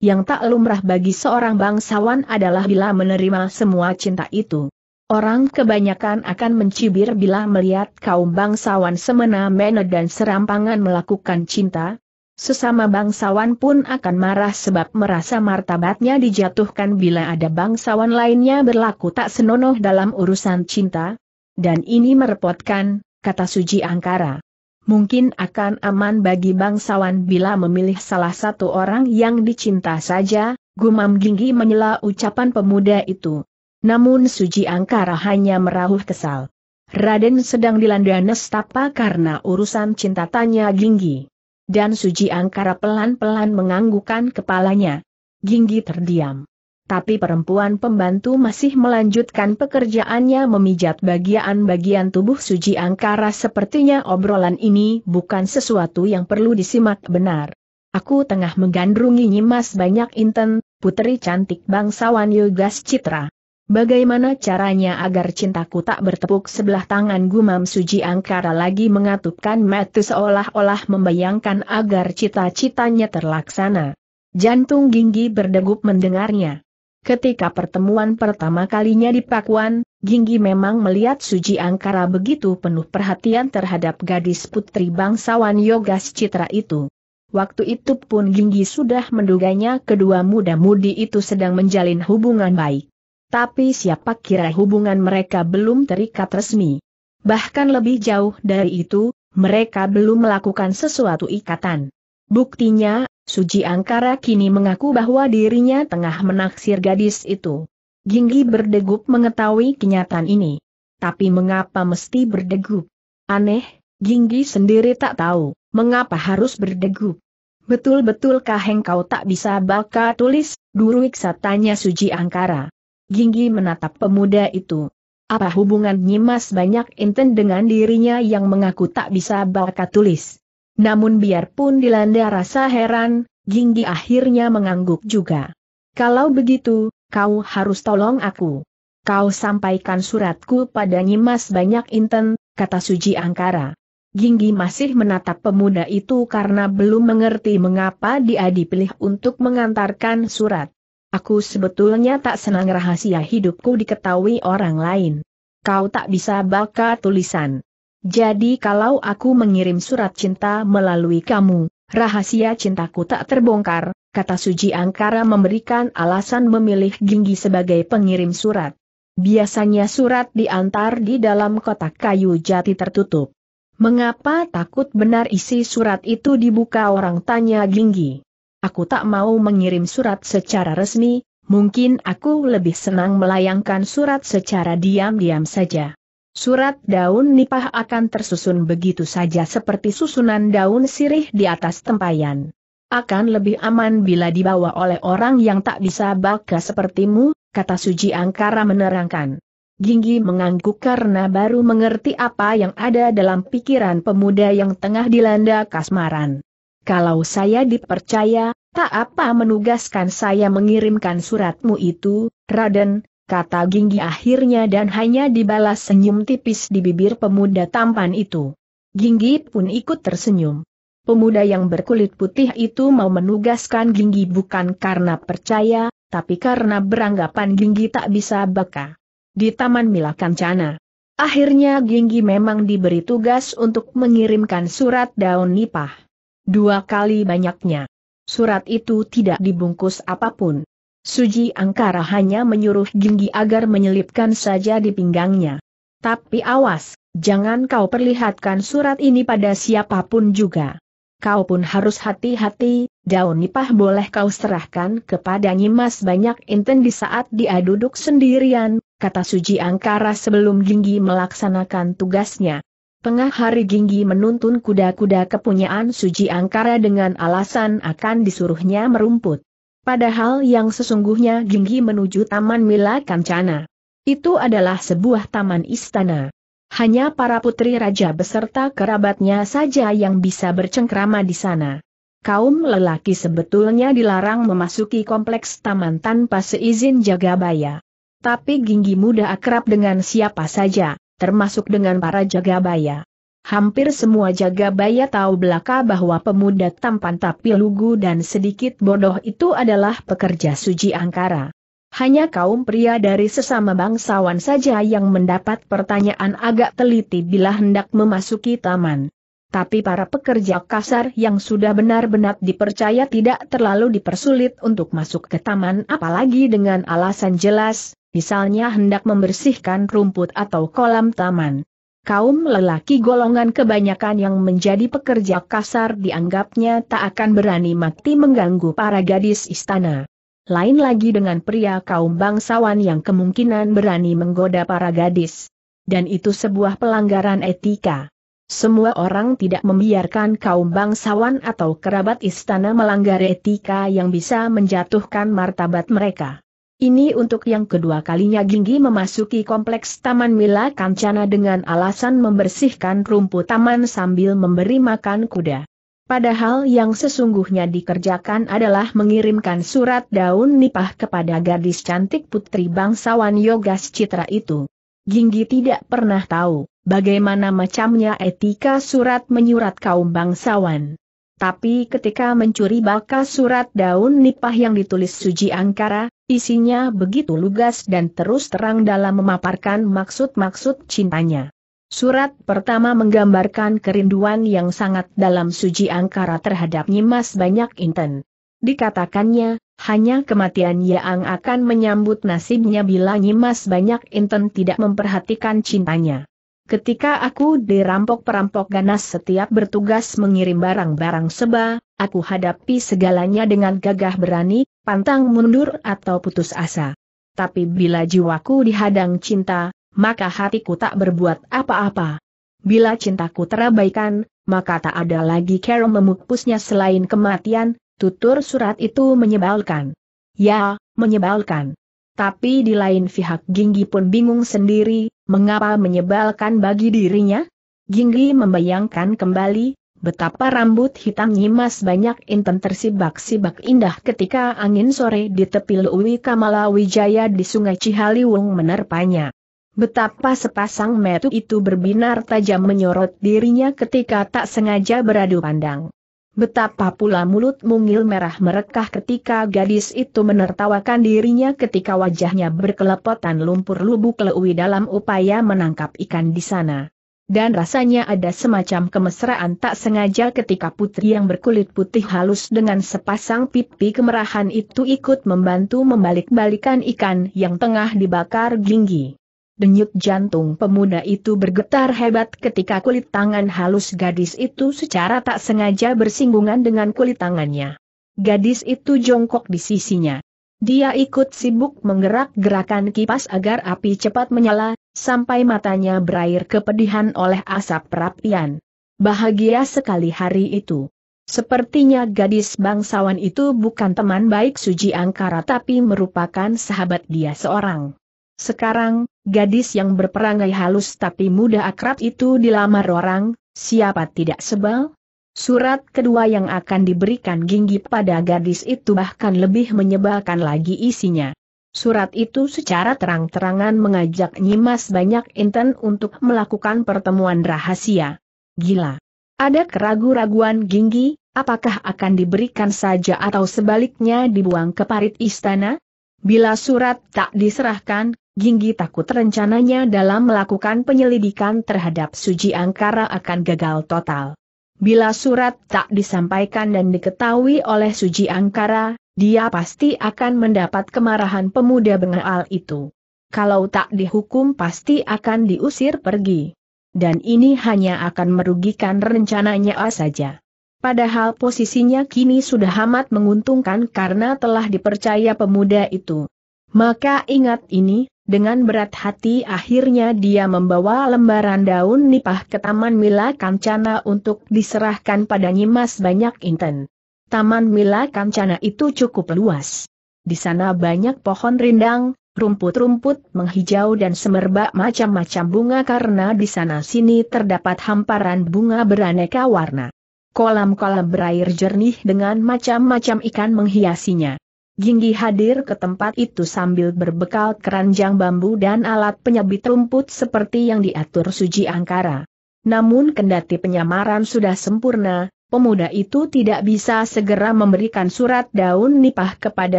Yang tak lumrah bagi seorang bangsawan adalah bila menerima semua cinta itu. Orang kebanyakan akan mencibir bila melihat kaum bangsawan semena-mena dan serampangan melakukan cinta, Sesama bangsawan pun akan marah sebab merasa martabatnya dijatuhkan bila ada bangsawan lainnya berlaku tak senonoh dalam urusan cinta. Dan ini merepotkan, kata Suji Angkara. Mungkin akan aman bagi bangsawan bila memilih salah satu orang yang dicinta saja, gumam Ginggi menyela ucapan pemuda itu. Namun Suji Angkara hanya merahuh kesal. Raden sedang dilanda nestapa karena urusan cinta tanya Ginggi. Dan Suji Angkara pelan-pelan menganggukkan kepalanya. Ginggi terdiam. Tapi perempuan pembantu masih melanjutkan pekerjaannya memijat bagian-bagian tubuh Suji Angkara sepertinya obrolan ini bukan sesuatu yang perlu disimak benar. Aku tengah menggandrungi Nyimas banyak inten, putri cantik bangsawan Yogas Citra. Bagaimana caranya agar cintaku tak bertepuk sebelah tangan gumam Suji Angkara lagi mengatupkan mata seolah-olah membayangkan agar cita-citanya terlaksana. Jantung Ginggi berdegup mendengarnya. Ketika pertemuan pertama kalinya di Pakuan, Ginggi memang melihat Suji Angkara begitu penuh perhatian terhadap gadis putri bangsawan Yogas Citra itu. Waktu itu pun Ginggi sudah menduganya kedua muda-mudi itu sedang menjalin hubungan baik. Tapi siapa kira hubungan mereka belum terikat resmi. Bahkan lebih jauh dari itu, mereka belum melakukan sesuatu ikatan. Buktinya, Suji Angkara kini mengaku bahwa dirinya tengah menaksir gadis itu. Ginggi berdegup mengetahui kenyataan ini. Tapi mengapa mesti berdegup? Aneh, Ginggi sendiri tak tahu, mengapa harus berdegup. Betul-betulkah engkau tak bisa baca tulis, Duruiksa tanya Suji Angkara. Ginggi menatap pemuda itu. Apa hubungan Nyimas banyak inten dengan dirinya yang mengaku tak bisa baca tulis? Namun biarpun dilanda rasa heran, Ginggi akhirnya mengangguk juga. Kalau begitu, kau harus tolong aku. Kau sampaikan suratku pada Nyimas banyak inten, kata Suji Angkara. Ginggi masih menatap pemuda itu karena belum mengerti mengapa dia dipilih untuk mengantarkan surat. Aku sebetulnya tak senang rahasia hidupku diketahui orang lain. Kau tak bisa baca tulisan. Jadi kalau aku mengirim surat cinta melalui kamu, rahasia cintaku tak terbongkar, kata Suji Angkara memberikan alasan memilih Ginggi sebagai pengirim surat. Biasanya surat diantar di dalam kotak kayu jati tertutup. Mengapa takut benar isi surat itu dibuka orang tanya Ginggi? aku tak mau mengirim surat secara resmi, mungkin aku lebih senang melayangkan surat secara diam-diam saja. Surat daun nipah akan tersusun begitu saja seperti susunan daun sirih di atas tempayan. Akan lebih aman bila dibawa oleh orang yang tak bisa baka sepertimu, kata Suji Angkara menerangkan. Ginggi mengangguk karena baru mengerti apa yang ada dalam pikiran pemuda yang tengah dilanda kasmaran. Kalau saya dipercaya, tak apa menugaskan saya mengirimkan suratmu itu, Raden, kata Ginggi akhirnya dan hanya dibalas senyum tipis di bibir pemuda tampan itu. Ginggi pun ikut tersenyum. Pemuda yang berkulit putih itu mau menugaskan Ginggi bukan karena percaya, tapi karena beranggapan Ginggi tak bisa baka. Di Taman Milakancana. Akhirnya Ginggi memang diberi tugas untuk mengirimkan surat daun nipah. Dua kali banyaknya. Surat itu tidak dibungkus apapun. Suji Angkara hanya menyuruh Jinggi agar menyelipkan saja di pinggangnya. Tapi awas, jangan kau perlihatkan surat ini pada siapapun juga. Kau pun harus hati-hati, daun nipah boleh kau serahkan kepada Nyimas banyak inten di saat dia duduk sendirian, kata Suji Angkara sebelum Jinggi melaksanakan tugasnya. Pengah hari Ginggi menuntun kuda-kuda kepunyaan Suji Angkara dengan alasan akan disuruhnya merumput. Padahal yang sesungguhnya Ginggi menuju Taman Mila Kancana. Itu adalah sebuah taman istana. Hanya para putri raja beserta kerabatnya saja yang bisa bercengkrama di sana. Kaum lelaki sebetulnya dilarang memasuki kompleks taman tanpa seizin jaga baya. Tapi Ginggi muda akrab dengan siapa saja termasuk dengan para jagabaya. Hampir semua jagabaya tahu belaka bahwa pemuda tampan tapi lugu dan sedikit bodoh itu adalah pekerja suji angkara. Hanya kaum pria dari sesama bangsawan saja yang mendapat pertanyaan agak teliti bila hendak memasuki taman. Tapi para pekerja kasar yang sudah benar-benar dipercaya tidak terlalu dipersulit untuk masuk ke taman apalagi dengan alasan jelas, misalnya hendak membersihkan rumput atau kolam taman. Kaum lelaki golongan kebanyakan yang menjadi pekerja kasar dianggapnya tak akan berani mati mengganggu para gadis istana. Lain lagi dengan pria kaum bangsawan yang kemungkinan berani menggoda para gadis. Dan itu sebuah pelanggaran etika. Semua orang tidak membiarkan kaum bangsawan atau kerabat istana melanggar etika yang bisa menjatuhkan martabat mereka. Ini untuk yang kedua kalinya Ginggi memasuki kompleks Taman Mila Kancana dengan alasan membersihkan rumput taman sambil memberi makan kuda. Padahal yang sesungguhnya dikerjakan adalah mengirimkan surat daun nipah kepada gadis cantik putri bangsawan Yogas Citra itu. Ginggi tidak pernah tahu bagaimana macamnya etika surat menyurat kaum bangsawan. Tapi ketika mencuri bakal surat daun nipah yang ditulis Suji Angkara, isinya begitu lugas dan terus terang dalam memaparkan maksud-maksud cintanya. Surat pertama menggambarkan kerinduan yang sangat dalam Suji Angkara terhadap Nyimas Banyak Inten. Dikatakannya, hanya kematian Yaang akan menyambut nasibnya bila Nyimas Banyak Inten tidak memperhatikan cintanya. Ketika aku dirampok perampok ganas setiap bertugas mengirim barang-barang seba, aku hadapi segalanya dengan gagah berani, pantang mundur atau putus asa. Tapi bila jiwaku dihadang cinta, maka hatiku tak berbuat apa-apa. Bila cintaku terabaikan, maka tak ada lagi Carol memupusnya selain kematian, tutur surat itu menyebalkan. Ya, menyebalkan. Tapi di lain pihak Ginggi pun bingung sendiri, mengapa menyebalkan bagi dirinya? Ginggi membayangkan kembali, betapa rambut hitam nyimas banyak inten tersibak-sibak indah ketika angin sore di tepi Luwi Kamala Wijaya di sungai Cihaliwung menerpanya. Betapa sepasang metu itu berbinar tajam menyorot dirinya ketika tak sengaja beradu pandang. Betapa pula mulut mungil merah merekah ketika gadis itu menertawakan dirinya ketika wajahnya berkelepotan lumpur lubuk lewi dalam upaya menangkap ikan di sana. Dan rasanya ada semacam kemesraan tak sengaja ketika putri yang berkulit putih halus dengan sepasang pipi kemerahan itu ikut membantu membalik-balikan ikan yang tengah dibakar ginggi. Denyut jantung pemuda itu bergetar hebat ketika kulit tangan halus gadis itu secara tak sengaja bersinggungan dengan kulit tangannya. Gadis itu jongkok di sisinya. Dia ikut sibuk menggerak-gerakan kipas agar api cepat menyala, sampai matanya berair kepedihan oleh asap perapian. Bahagia sekali hari itu. Sepertinya gadis bangsawan itu bukan teman baik Suji Angkara tapi merupakan sahabat dia seorang. Sekarang, gadis yang berperangai halus tapi mudah akrab itu dilamar orang, siapa tidak sebal? Surat kedua yang akan diberikan Ginggi pada gadis itu bahkan lebih menyebalkan lagi isinya. Surat itu secara terang-terangan mengajak Nyimas banyak inten untuk melakukan pertemuan rahasia. Gila. Ada keraguan-raguan Ginggi, apakah akan diberikan saja atau sebaliknya dibuang ke parit istana? Bila surat tak diserahkan, Ginggi takut rencananya dalam melakukan penyelidikan terhadap Suji Angkara akan gagal total. Bila surat tak disampaikan dan diketahui oleh Suji Angkara, dia pasti akan mendapat kemarahan pemuda bengal itu. Kalau tak dihukum pasti akan diusir pergi. Dan ini hanya akan merugikan rencananya saja. Padahal posisinya kini sudah amat menguntungkan karena telah dipercaya pemuda itu. Maka ingat ini, dengan berat hati akhirnya dia membawa lembaran daun nipah ke Taman Mila Kancana untuk diserahkan pada Nyimas Banyak Inten. Taman Mila Kancana itu cukup luas. Di sana banyak pohon rindang, rumput-rumput menghijau dan semerbak macam-macam bunga karena di sana sini terdapat hamparan bunga beraneka warna. Kolam-kolam berair jernih dengan macam-macam ikan menghiasinya. Ginggi hadir ke tempat itu sambil berbekal keranjang bambu dan alat penyabit rumput seperti yang diatur Suji Angkara. Namun kendati penyamaran sudah sempurna, pemuda itu tidak bisa segera memberikan surat daun nipah kepada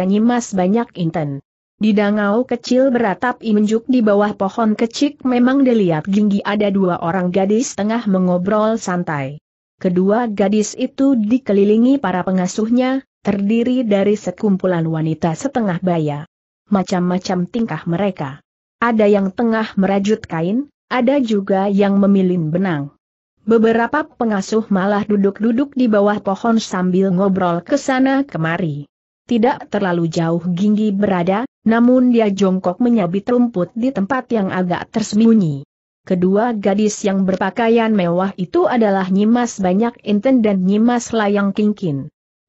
Nyimas Banyak Inten. Di dangau kecil beratap imenjuk di bawah pohon kecil memang dilihat Ginggi ada dua orang gadis tengah mengobrol santai. Kedua gadis itu dikelilingi para pengasuhnya, terdiri dari sekumpulan wanita setengah baya. Macam-macam tingkah mereka. Ada yang tengah merajut kain, ada juga yang memilin benang. Beberapa pengasuh malah duduk-duduk di bawah pohon sambil ngobrol ke sana kemari. Tidak terlalu jauh Ginggi berada, namun dia jongkok menyabit rumput di tempat yang agak tersembunyi. Kedua gadis yang berpakaian mewah itu adalah Nyimas Banyak Inten dan Nyimas Layang Kingkin.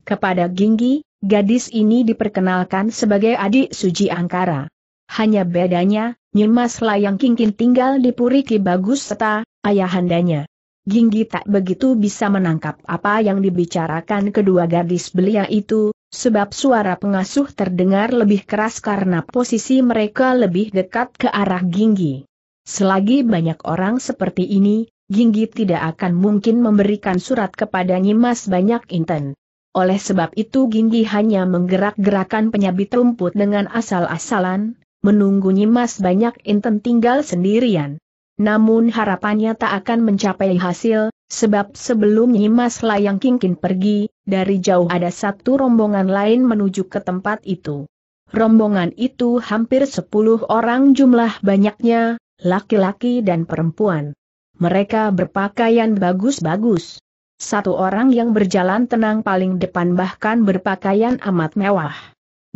Kepada Ginggi, gadis ini diperkenalkan sebagai adik Suji Angkara. Hanya bedanya, Nyimas Layang Kingkin tinggal di Puri Ki Bagus serta ayahandanya. Ginggi tak begitu bisa menangkap apa yang dibicarakan kedua gadis belia itu, sebab suara pengasuh terdengar lebih keras karena posisi mereka lebih dekat ke arah Ginggi. Selagi banyak orang seperti ini, Ginggi tidak akan mungkin memberikan surat kepada Nyimas Banyak Inten. Oleh sebab itu Ginggi hanya menggerak-gerakan penyabit rumput dengan asal-asalan, menunggu Nyimas banyak inten tinggal sendirian. Namun harapannya tak akan mencapai hasil, sebab sebelum Nyimas Layang Kingkin pergi, dari jauh ada satu rombongan lain menuju ke tempat itu. Rombongan itu hampir sepuluh orang jumlah banyaknya, laki-laki dan perempuan. Mereka berpakaian bagus-bagus satu orang yang berjalan tenang paling depan bahkan berpakaian amat mewah.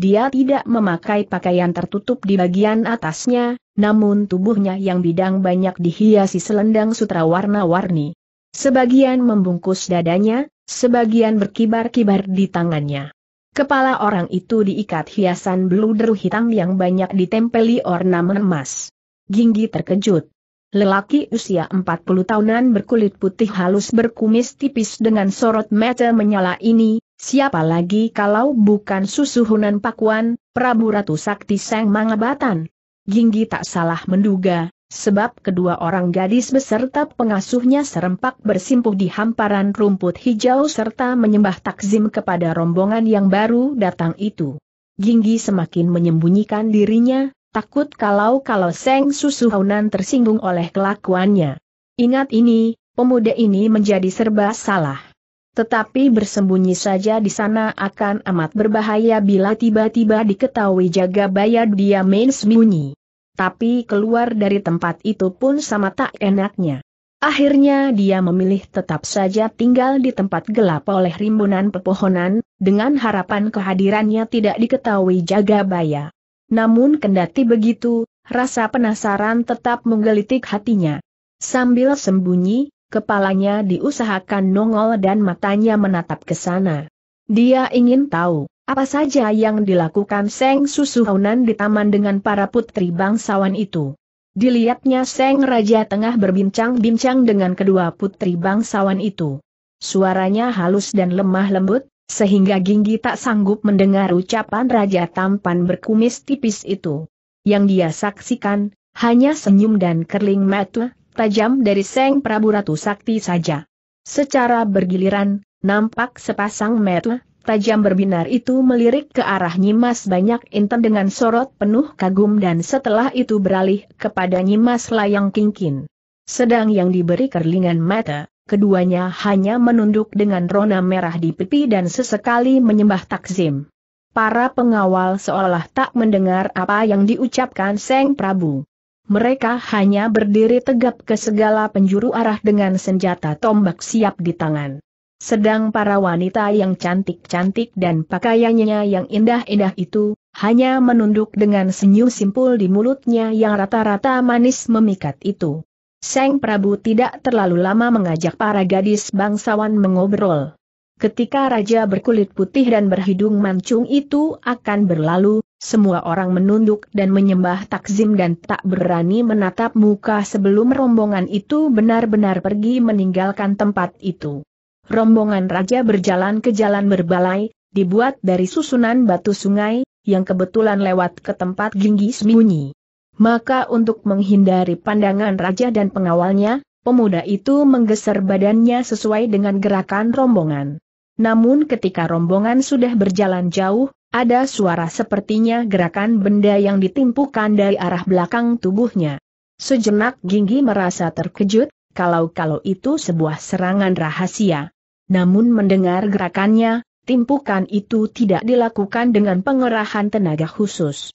Dia tidak memakai pakaian tertutup di bagian atasnya, namun tubuhnya yang bidang banyak dihiasi selendang sutra warna-warni. Sebagian membungkus dadanya, sebagian berkibar-kibar di tangannya. Kepala orang itu diikat hiasan beluder hitam yang banyak ditempeli ornamen emas. Ginggi terkejut. Lelaki usia 40 tahunan berkulit putih halus berkumis tipis dengan sorot mata menyala ini, siapa lagi kalau bukan susuhunan pakuan, Prabu Ratu Sakti Seng Mangabatan. Ginggi tak salah menduga, sebab kedua orang gadis beserta pengasuhnya serempak bersimpuh di hamparan rumput hijau serta menyembah takzim kepada rombongan yang baru datang itu. Ginggi semakin menyembunyikan dirinya, takut kalau-kalau Seng Susuhaunan tersinggung oleh kelakuannya. Ingat ini, pemuda ini menjadi serba salah. Tetapi bersembunyi saja di sana akan amat berbahaya bila tiba-tiba diketahui jaga bayar dia main sembunyi. Tapi keluar dari tempat itu pun sama tak enaknya. Akhirnya dia memilih tetap saja tinggal di tempat gelap oleh rimbunan pepohonan, dengan harapan kehadirannya tidak diketahui jaga bayar. Namun kendati begitu, rasa penasaran tetap menggelitik hatinya. Sambil sembunyi, kepalanya diusahakan nongol dan matanya menatap ke sana. Dia ingin tahu, apa saja yang dilakukan Seng Susuhunan di taman dengan para putri bangsawan itu. Dilihatnya Seng Raja tengah berbincang-bincang dengan kedua putri bangsawan itu. Suaranya halus dan lemah lembut, sehingga Ginggi tak sanggup mendengar ucapan Raja Tampan berkumis tipis itu. Yang dia saksikan, hanya senyum dan kerling mata, tajam dari Seng Prabu Ratu Sakti saja. Secara bergiliran, nampak sepasang mata, tajam berbinar itu melirik ke arah Nyimas Banyak Inten dengan sorot penuh kagum dan setelah itu beralih kepada Nyimas Layang Kingkin. Sedang yang diberi kerlingan mata, keduanya hanya menunduk dengan rona merah di pipi dan sesekali menyembah takzim. Para pengawal seolah tak mendengar apa yang diucapkan Seng Prabu. Mereka hanya berdiri tegap ke segala penjuru arah dengan senjata tombak siap di tangan. Sedang para wanita yang cantik-cantik dan pakaiannya yang indah-indah itu, hanya menunduk dengan senyum simpul di mulutnya yang rata-rata manis memikat itu. Seng Prabu tidak terlalu lama mengajak para gadis bangsawan mengobrol. Ketika raja berkulit putih dan berhidung mancung itu akan berlalu, semua orang menunduk dan menyembah takzim dan tak berani menatap muka sebelum rombongan itu benar-benar pergi meninggalkan tempat itu. Rombongan raja berjalan ke jalan berbalai, dibuat dari susunan batu sungai, yang kebetulan lewat ke tempat Ginggis sembunyi. Maka untuk menghindari pandangan raja dan pengawalnya, pemuda itu menggeser badannya sesuai dengan gerakan rombongan. Namun ketika rombongan sudah berjalan jauh, ada suara sepertinya gerakan benda yang ditimpukan dari arah belakang tubuhnya. Sejenak Ginggi merasa terkejut, kalau-kalau itu sebuah serangan rahasia. Namun mendengar gerakannya, timpukan itu tidak dilakukan dengan pengerahan tenaga khusus.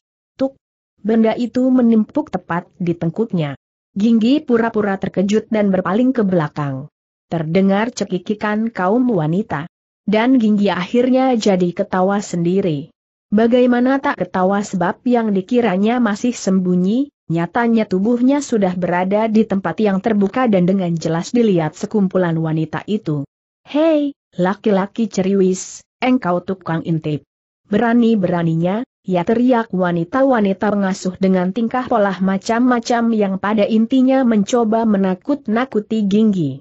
Benda itu menimpuk tepat di tengkuknya. Ginggi pura-pura terkejut dan berpaling ke belakang. Terdengar cekikikan kaum wanita. Dan Ginggi akhirnya jadi ketawa sendiri. Bagaimana tak ketawa sebab yang dikiranya masih sembunyi, nyatanya tubuhnya sudah berada di tempat yang terbuka dan dengan jelas dilihat sekumpulan wanita itu. Hei, laki-laki ceriwis, engkau tukang intip. Berani-beraninya, ia teriak wanita-wanita pengasuh dengan tingkah polah macam-macam yang pada intinya mencoba menakut-nakuti Ginggi.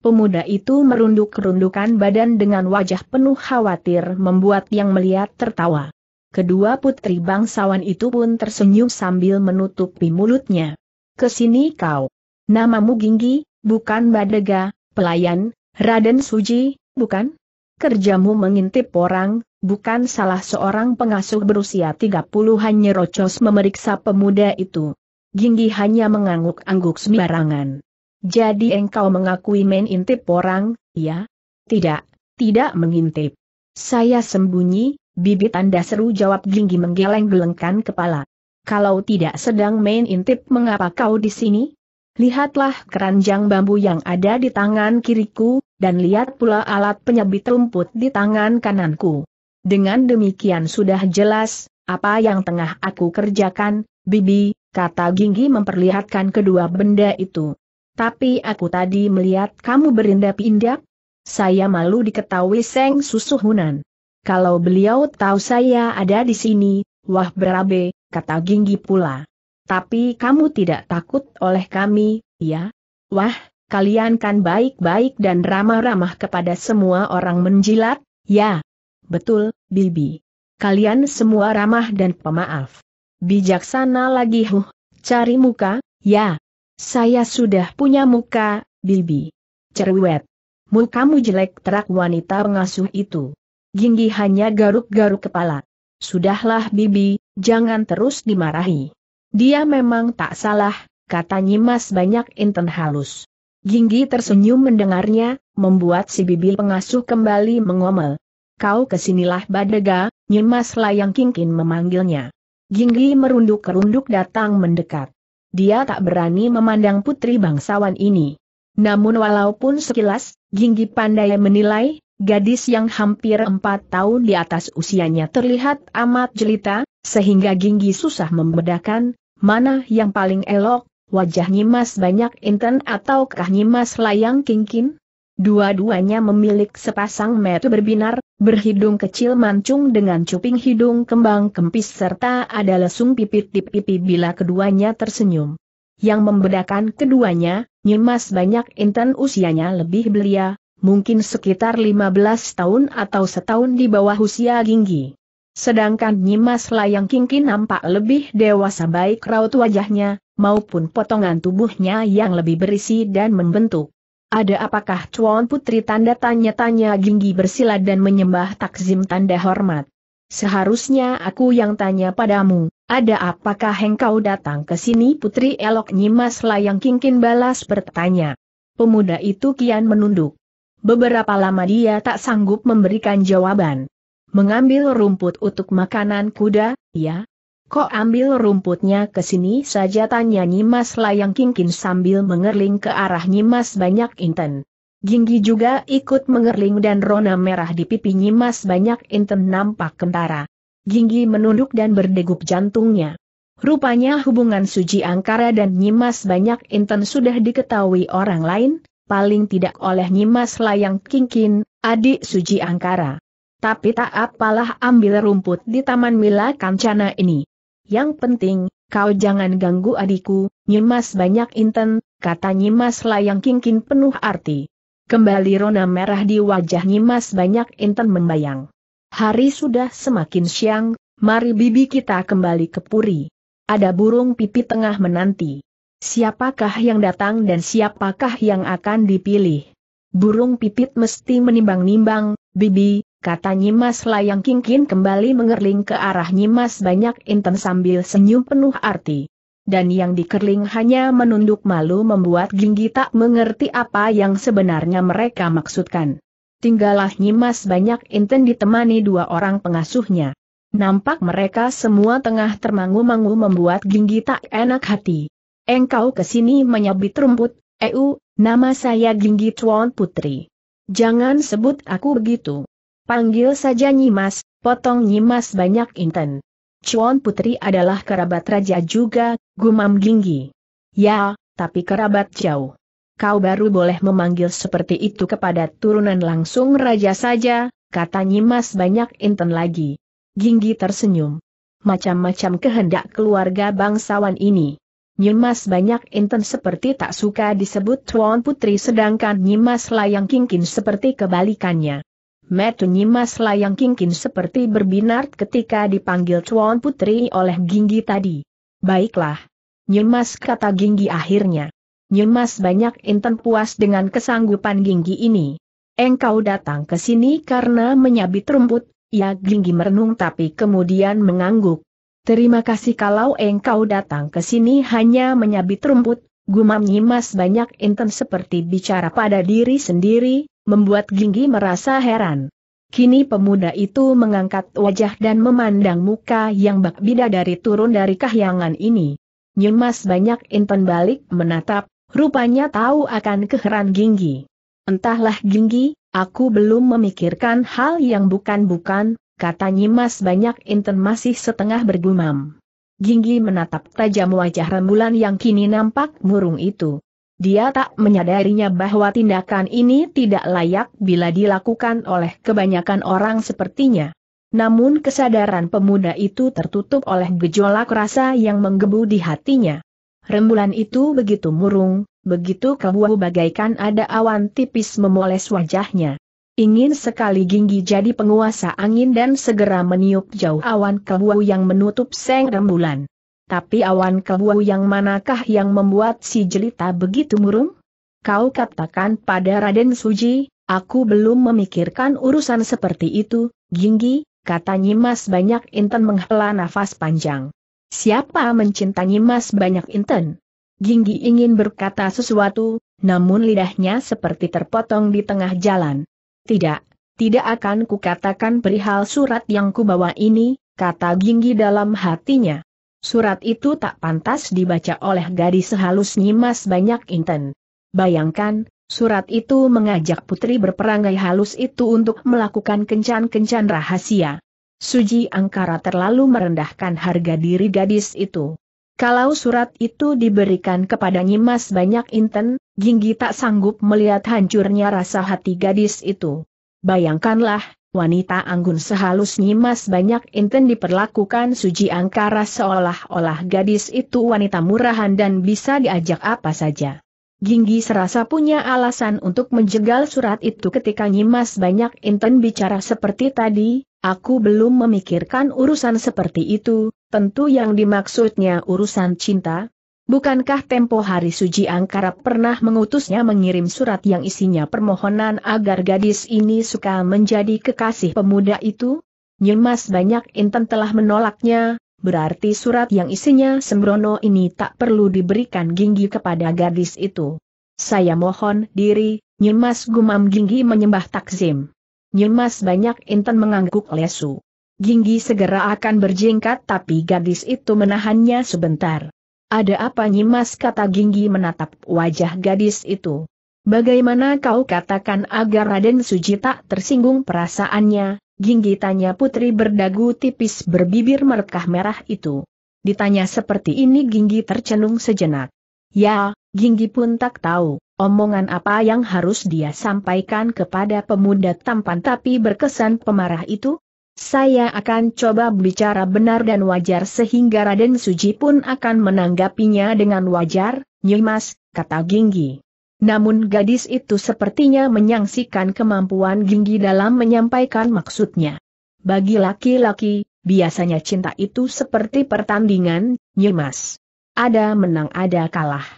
Pemuda itu merunduk-rundukan badan dengan wajah penuh khawatir membuat yang melihat tertawa. Kedua putri bangsawan itu pun tersenyum sambil menutupi mulutnya. Kesini kau. Namamu Ginggi, bukan Badega, pelayan, Raden Suji, bukan? Kerjamu mengintip orang, bukan salah seorang pengasuh berusia 30-an rocos memeriksa pemuda itu. Ginggi hanya mengangguk-angguk sembarangan. Jadi engkau mengakui main intip orang, ya? Tidak, tidak mengintip. Saya sembunyi, bibit Anda seru jawab Ginggi menggeleng-gelengkan kepala. Kalau tidak sedang main intip mengapa kau di sini? Lihatlah keranjang bambu yang ada di tangan kiriku, dan lihat pula alat penyabit rumput di tangan kananku. Dengan demikian sudah jelas, apa yang tengah aku kerjakan, Bibi, kata Ginggi memperlihatkan kedua benda itu. Tapi aku tadi melihat kamu berindap-indap. Saya malu diketahui Seng Hunan. Kalau beliau tahu saya ada di sini, wah berabe, kata Ginggi pula. Tapi kamu tidak takut oleh kami, ya? Wah, kalian kan baik-baik dan ramah-ramah kepada semua orang menjilat, ya? Betul, Bibi. Kalian semua ramah dan pemaaf. Bijaksana lagi huh, cari muka, ya. Saya sudah punya muka, Bibi. Cerwet. Mukamu jelek terak wanita pengasuh itu. Ginggi hanya garuk-garuk kepala. Sudahlah Bibi, jangan terus dimarahi. Dia memang tak salah, kata Nyimas banyak inten halus. Ginggi tersenyum mendengarnya, membuat si Bibi pengasuh kembali mengomel kau kesinilah Badega, Nyimas Layang Kingkin memanggilnya. Ginggi merunduk-kerunduk datang mendekat. Dia tak berani memandang putri bangsawan ini. Namun walaupun sekilas, Ginggi pandai menilai, gadis yang hampir empat tahun di atas usianya terlihat amat jelita, sehingga Ginggi susah membedakan, mana yang paling elok, wajah Nyimas banyak inten ataukah Nyimas layang kingkin? Dua-duanya memiliki sepasang metu berbinar, berhidung kecil mancung dengan cuping hidung kembang kempis serta ada lesung pipit di pipi bila keduanya tersenyum. Yang membedakan keduanya, Nyimas banyak intan usianya lebih belia, mungkin sekitar 15 tahun atau setahun di bawah usia Ginggi. Sedangkan Nyimas Layang Kingki nampak lebih dewasa baik raut wajahnya, maupun potongan tubuhnya yang lebih berisi dan membentuk. Ada apakah Cuan Putri tanda tanya-tanya Ginggi bersilat dan menyembah takzim tanda hormat? Seharusnya aku yang tanya padamu, ada apakah engkau datang ke sini Putri Elok Nyimas Layang Kingkin balas bertanya. Pemuda itu kian menunduk. Beberapa lama dia tak sanggup memberikan jawaban. Mengambil rumput untuk makanan kuda, ya, Kok ambil rumputnya ke sini saja tanya Nyimas Layang Kingkin sambil mengerling ke arah Nyimas Banyak Inten. Ginggi juga ikut mengerling dan rona merah di pipi Nyimas Banyak Inten nampak kentara. Ginggi menunduk dan berdegup jantungnya. Rupanya hubungan Suji Angkara dan Nyimas Banyak Inten sudah diketahui orang lain, paling tidak oleh Nyimas Layang Kingkin, adik Suji Angkara. Tapi tak apalah ambil rumput di Taman Mila Kancana ini. Yang penting, kau jangan ganggu adikku, Nyimas banyak inten, kata Nyimas layang kingkin penuh arti. Kembali rona merah di wajah Nyimas banyak inten membayang. Hari sudah semakin siang, mari bibi kita kembali ke puri. Ada burung pipi tengah menanti. Siapakah yang datang dan siapakah yang akan dipilih? burung pipit mesti menimbang-nimbang, bibi, kata Nyimas Layang Kingkin kembali mengerling ke arah Nyimas banyak inten sambil senyum penuh arti. Dan yang dikerling hanya menunduk malu membuat Ginggi tak mengerti apa yang sebenarnya mereka maksudkan. Tinggallah Nyimas banyak inten ditemani dua orang pengasuhnya. Nampak mereka semua tengah termangu-mangu membuat Ginggi tak enak hati. Engkau kesini menyabit rumput, eu, Nama saya Ginggi Tuan Putri. Jangan sebut aku begitu. Panggil saja Nyimas, potong Nyimas banyak inten. Cuan Putri adalah kerabat raja juga, gumam Ginggi. Ya, tapi kerabat jauh. Kau baru boleh memanggil seperti itu kepada turunan langsung raja saja, kata Nyimas banyak inten lagi. Ginggi tersenyum. Macam-macam kehendak keluarga bangsawan ini. Nyimas banyak inten seperti tak suka disebut Tuan Putri sedangkan Nyimas Layang Kingkin seperti kebalikannya. Metu Nyimas Layang Kingkin seperti berbinar ketika dipanggil Tuan Putri oleh Ginggi tadi. Baiklah. Nyimas kata Ginggi akhirnya. Nyimas banyak inten puas dengan kesanggupan Ginggi ini. Engkau datang ke sini karena menyabit rumput, ya Ginggi merenung tapi kemudian mengangguk. Terima kasih kalau engkau datang ke sini hanya menyabit rumput, gumam Nyimas banyak inten seperti bicara pada diri sendiri, membuat Ginggi merasa heran. Kini pemuda itu mengangkat wajah dan memandang muka yang bak dari turun dari kahyangan ini. Nyimas banyak inten balik menatap, rupanya tahu akan keheran Ginggi. Entahlah Ginggi, aku belum memikirkan hal yang bukan-bukan, kata Nyimas banyak inten masih setengah bergumam. Ginggi menatap tajam wajah rembulan yang kini nampak murung itu. Dia tak menyadarinya bahwa tindakan ini tidak layak bila dilakukan oleh kebanyakan orang sepertinya. Namun kesadaran pemuda itu tertutup oleh gejolak rasa yang menggebu di hatinya. Rembulan itu begitu murung, begitu kebuah bagaikan ada awan tipis memoles wajahnya. Ingin sekali Ginggi jadi penguasa angin dan segera meniup jauh awan kelabu yang menutup seng rembulan. Tapi awan kelabu yang manakah yang membuat si jelita begitu murung? Kau katakan pada Raden Suji, aku belum memikirkan urusan seperti itu, Ginggi, kata Nyimas Banyak Inten menghela nafas panjang. Siapa mencintai Nyimas Banyak Inten? Ginggi ingin berkata sesuatu, namun lidahnya seperti terpotong di tengah jalan. Tidak, tidak akan kukatakan perihal surat yang kubawa ini, kata Ginggi dalam hatinya. Surat itu tak pantas dibaca oleh gadis sehalus nyimas banyak inten. Bayangkan, surat itu mengajak putri berperangai halus itu untuk melakukan kencan-kencan rahasia. Suji Angkara terlalu merendahkan harga diri gadis itu. Kalau surat itu diberikan kepada Nyimas Banyak Inten, Ginggi tak sanggup melihat hancurnya rasa hati gadis itu. Bayangkanlah, wanita anggun sehalus nyimas banyak inten diperlakukan suji angkara seolah-olah gadis itu wanita murahan dan bisa diajak apa saja. Ginggi serasa punya alasan untuk menjegal surat itu ketika nyimas banyak inten bicara seperti tadi, aku belum memikirkan urusan seperti itu, tentu yang dimaksudnya urusan cinta, Bukankah tempo hari Suji Angkara pernah mengutusnya mengirim surat yang isinya permohonan agar gadis ini suka menjadi kekasih pemuda itu? Nyemas banyak intan telah menolaknya, berarti surat yang isinya sembrono ini tak perlu diberikan Ginggi kepada gadis itu. Saya mohon diri, Nyemas gumam Ginggi menyembah takzim. Nyemas banyak intan mengangguk lesu. Ginggi segera akan berjingkat tapi gadis itu menahannya sebentar. Ada apa Nyimas kata Ginggi menatap wajah gadis itu. Bagaimana kau katakan agar Raden Suji tak tersinggung perasaannya, Ginggi tanya putri berdagu tipis berbibir merekah merah itu. Ditanya seperti ini Ginggi tercenung sejenak. Ya, Ginggi pun tak tahu, omongan apa yang harus dia sampaikan kepada pemuda tampan tapi berkesan pemarah itu, saya akan coba bicara benar dan wajar sehingga Raden Suji pun akan menanggapinya dengan wajar, Nyimas, kata Ginggi. Namun gadis itu sepertinya menyangsikan kemampuan Ginggi dalam menyampaikan maksudnya. Bagi laki-laki, biasanya cinta itu seperti pertandingan, Nyimas. Ada menang ada kalah.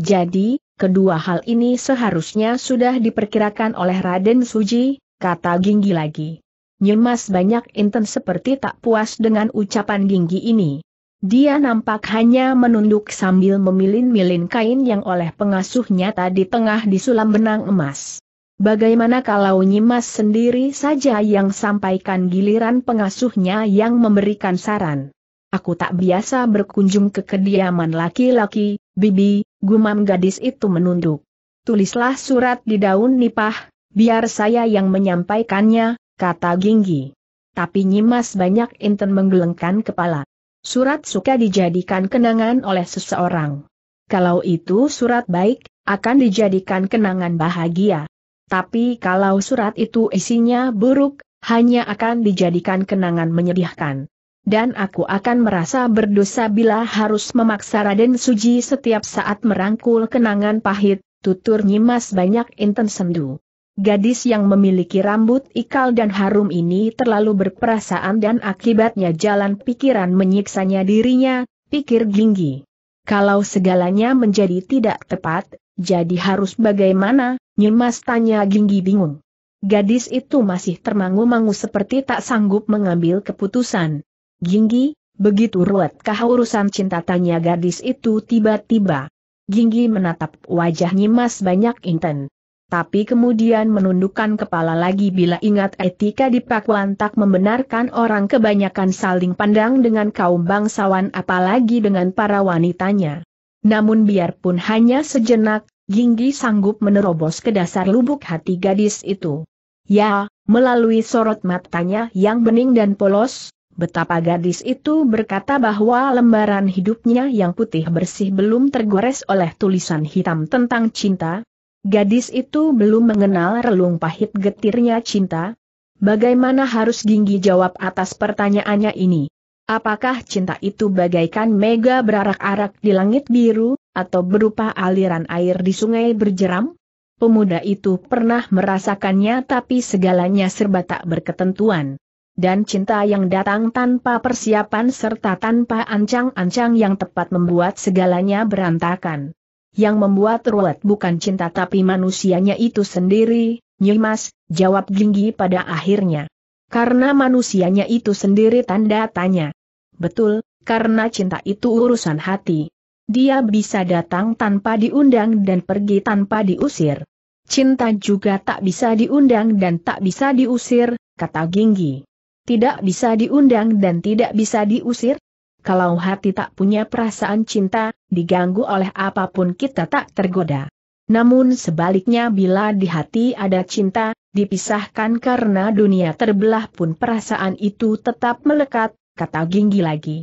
Jadi, kedua hal ini seharusnya sudah diperkirakan oleh Raden Suji, kata Ginggi lagi. Nyemas banyak inten seperti tak puas dengan ucapan Ginggi ini. Dia nampak hanya menunduk sambil memilin-milin kain yang oleh pengasuhnya tadi tengah disulam benang emas. Bagaimana kalau Nyimas sendiri saja yang sampaikan giliran pengasuhnya yang memberikan saran? Aku tak biasa berkunjung ke kediaman laki-laki, bibi, gumam gadis itu menunduk. Tulislah surat di daun nipah, biar saya yang menyampaikannya, kata Ginggi. Tapi Nyimas banyak inten menggelengkan kepala. Surat suka dijadikan kenangan oleh seseorang. Kalau itu surat baik, akan dijadikan kenangan bahagia. Tapi kalau surat itu isinya buruk, hanya akan dijadikan kenangan menyedihkan. Dan aku akan merasa berdosa bila harus memaksa Raden Suji setiap saat merangkul kenangan pahit, tutur Nyimas banyak inten sendu. Gadis yang memiliki rambut ikal dan harum ini terlalu berperasaan dan akibatnya jalan pikiran menyiksanya dirinya, pikir Ginggi. Kalau segalanya menjadi tidak tepat, jadi harus bagaimana, Nyimas tanya Ginggi bingung. Gadis itu masih termangu-mangu seperti tak sanggup mengambil keputusan. Ginggi, begitu ruwetkah urusan cinta tanya gadis itu tiba-tiba. Ginggi menatap wajah Nyimas banyak inten tapi kemudian menundukkan kepala lagi bila ingat etika di Pakuan tak membenarkan orang kebanyakan saling pandang dengan kaum bangsawan apalagi dengan para wanitanya. Namun biarpun hanya sejenak, Ginggi sanggup menerobos ke dasar lubuk hati gadis itu. Ya, melalui sorot matanya yang bening dan polos, betapa gadis itu berkata bahwa lembaran hidupnya yang putih bersih belum tergores oleh tulisan hitam tentang cinta, Gadis itu belum mengenal relung pahit getirnya cinta. Bagaimana harus Ginggi jawab atas pertanyaannya ini? Apakah cinta itu bagaikan mega berarak-arak di langit biru, atau berupa aliran air di sungai berjeram? Pemuda itu pernah merasakannya tapi segalanya serba tak berketentuan. Dan cinta yang datang tanpa persiapan serta tanpa ancang-ancang yang tepat membuat segalanya berantakan. Yang membuat ruwet bukan cinta tapi manusianya itu sendiri, Nyimas, jawab Ginggi pada akhirnya. Karena manusianya itu sendiri tanda tanya. Betul, karena cinta itu urusan hati. Dia bisa datang tanpa diundang dan pergi tanpa diusir. Cinta juga tak bisa diundang dan tak bisa diusir, kata Ginggi. Tidak bisa diundang dan tidak bisa diusir, kalau hati tak punya perasaan cinta, diganggu oleh apapun kita tak tergoda. Namun sebaliknya bila di hati ada cinta, dipisahkan karena dunia terbelah pun perasaan itu tetap melekat, kata Ginggi lagi.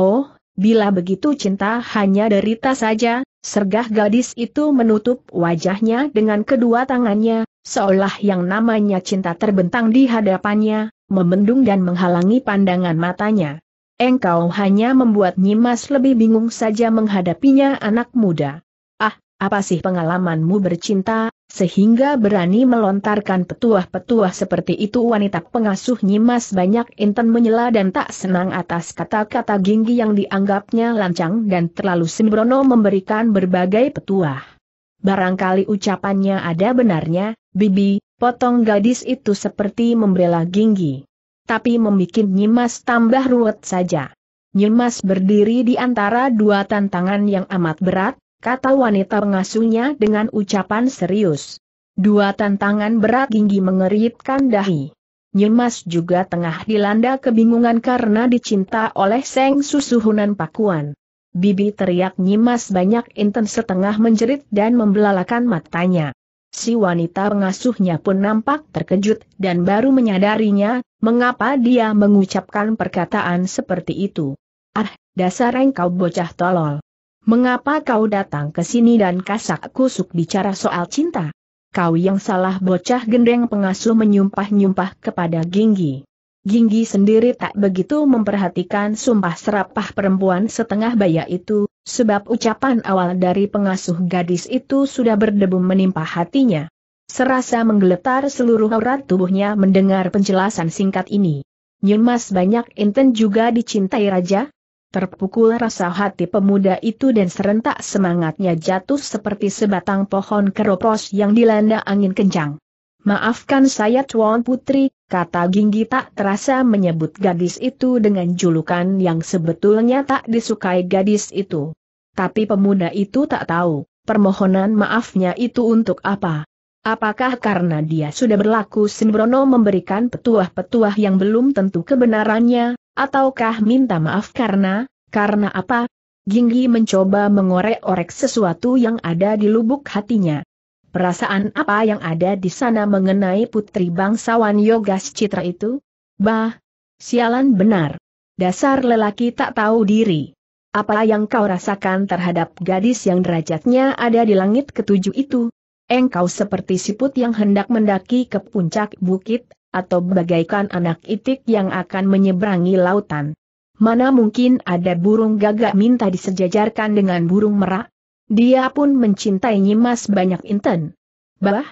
Oh, bila begitu cinta hanya derita saja, sergah gadis itu menutup wajahnya dengan kedua tangannya, seolah yang namanya cinta terbentang di hadapannya, memendung dan menghalangi pandangan matanya. Engkau hanya membuat Nyimas lebih bingung saja menghadapinya anak muda. Ah, apa sih pengalamanmu bercinta, sehingga berani melontarkan petuah-petuah seperti itu wanita pengasuh Nyimas banyak intan menyela dan tak senang atas kata-kata Ginggi yang dianggapnya lancang dan terlalu sembrono memberikan berbagai petuah. Barangkali ucapannya ada benarnya, Bibi, potong gadis itu seperti membela Ginggi tapi membuat Nyimas tambah ruwet saja. Nyimas berdiri di antara dua tantangan yang amat berat, kata wanita pengasuhnya dengan ucapan serius. Dua tantangan berat tinggi mengeritkan dahi. Nyimas juga tengah dilanda kebingungan karena dicinta oleh Seng Susuhunan Pakuan. Bibi teriak Nyimas banyak inten setengah menjerit dan membelalakan matanya. Si wanita pengasuhnya pun nampak terkejut dan baru menyadarinya, mengapa dia mengucapkan perkataan seperti itu. Ah, dasar engkau bocah tolol. Mengapa kau datang ke sini dan kasak kusuk bicara soal cinta? Kau yang salah bocah gendeng pengasuh menyumpah-nyumpah kepada Ginggi. Ginggi sendiri tak begitu memperhatikan sumpah serapah perempuan setengah baya itu, Sebab ucapan awal dari pengasuh gadis itu sudah berdebu menimpa hatinya. Serasa menggeletar seluruh aurat tubuhnya mendengar penjelasan singkat ini. Nyemas banyak inten juga dicintai raja? Terpukul rasa hati pemuda itu dan serentak semangatnya jatuh seperti sebatang pohon keropos yang dilanda angin kencang. Maafkan saya Tuan Putri, Kata Ginggi tak terasa menyebut gadis itu dengan julukan yang sebetulnya tak disukai gadis itu. Tapi pemuda itu tak tahu, permohonan maafnya itu untuk apa. Apakah karena dia sudah berlaku sembrono memberikan petuah-petuah yang belum tentu kebenarannya, ataukah minta maaf karena, karena apa? Ginggi mencoba mengorek-orek sesuatu yang ada di lubuk hatinya. Perasaan apa yang ada di sana mengenai putri bangsawan Yogas Citra itu? Bah, sialan benar. Dasar lelaki tak tahu diri. Apa yang kau rasakan terhadap gadis yang derajatnya ada di langit ketujuh itu? Engkau seperti siput yang hendak mendaki ke puncak bukit, atau bagaikan anak itik yang akan menyeberangi lautan. Mana mungkin ada burung gagak minta disejajarkan dengan burung merak? Dia pun mencintai Nyimas banyak inten. Bah!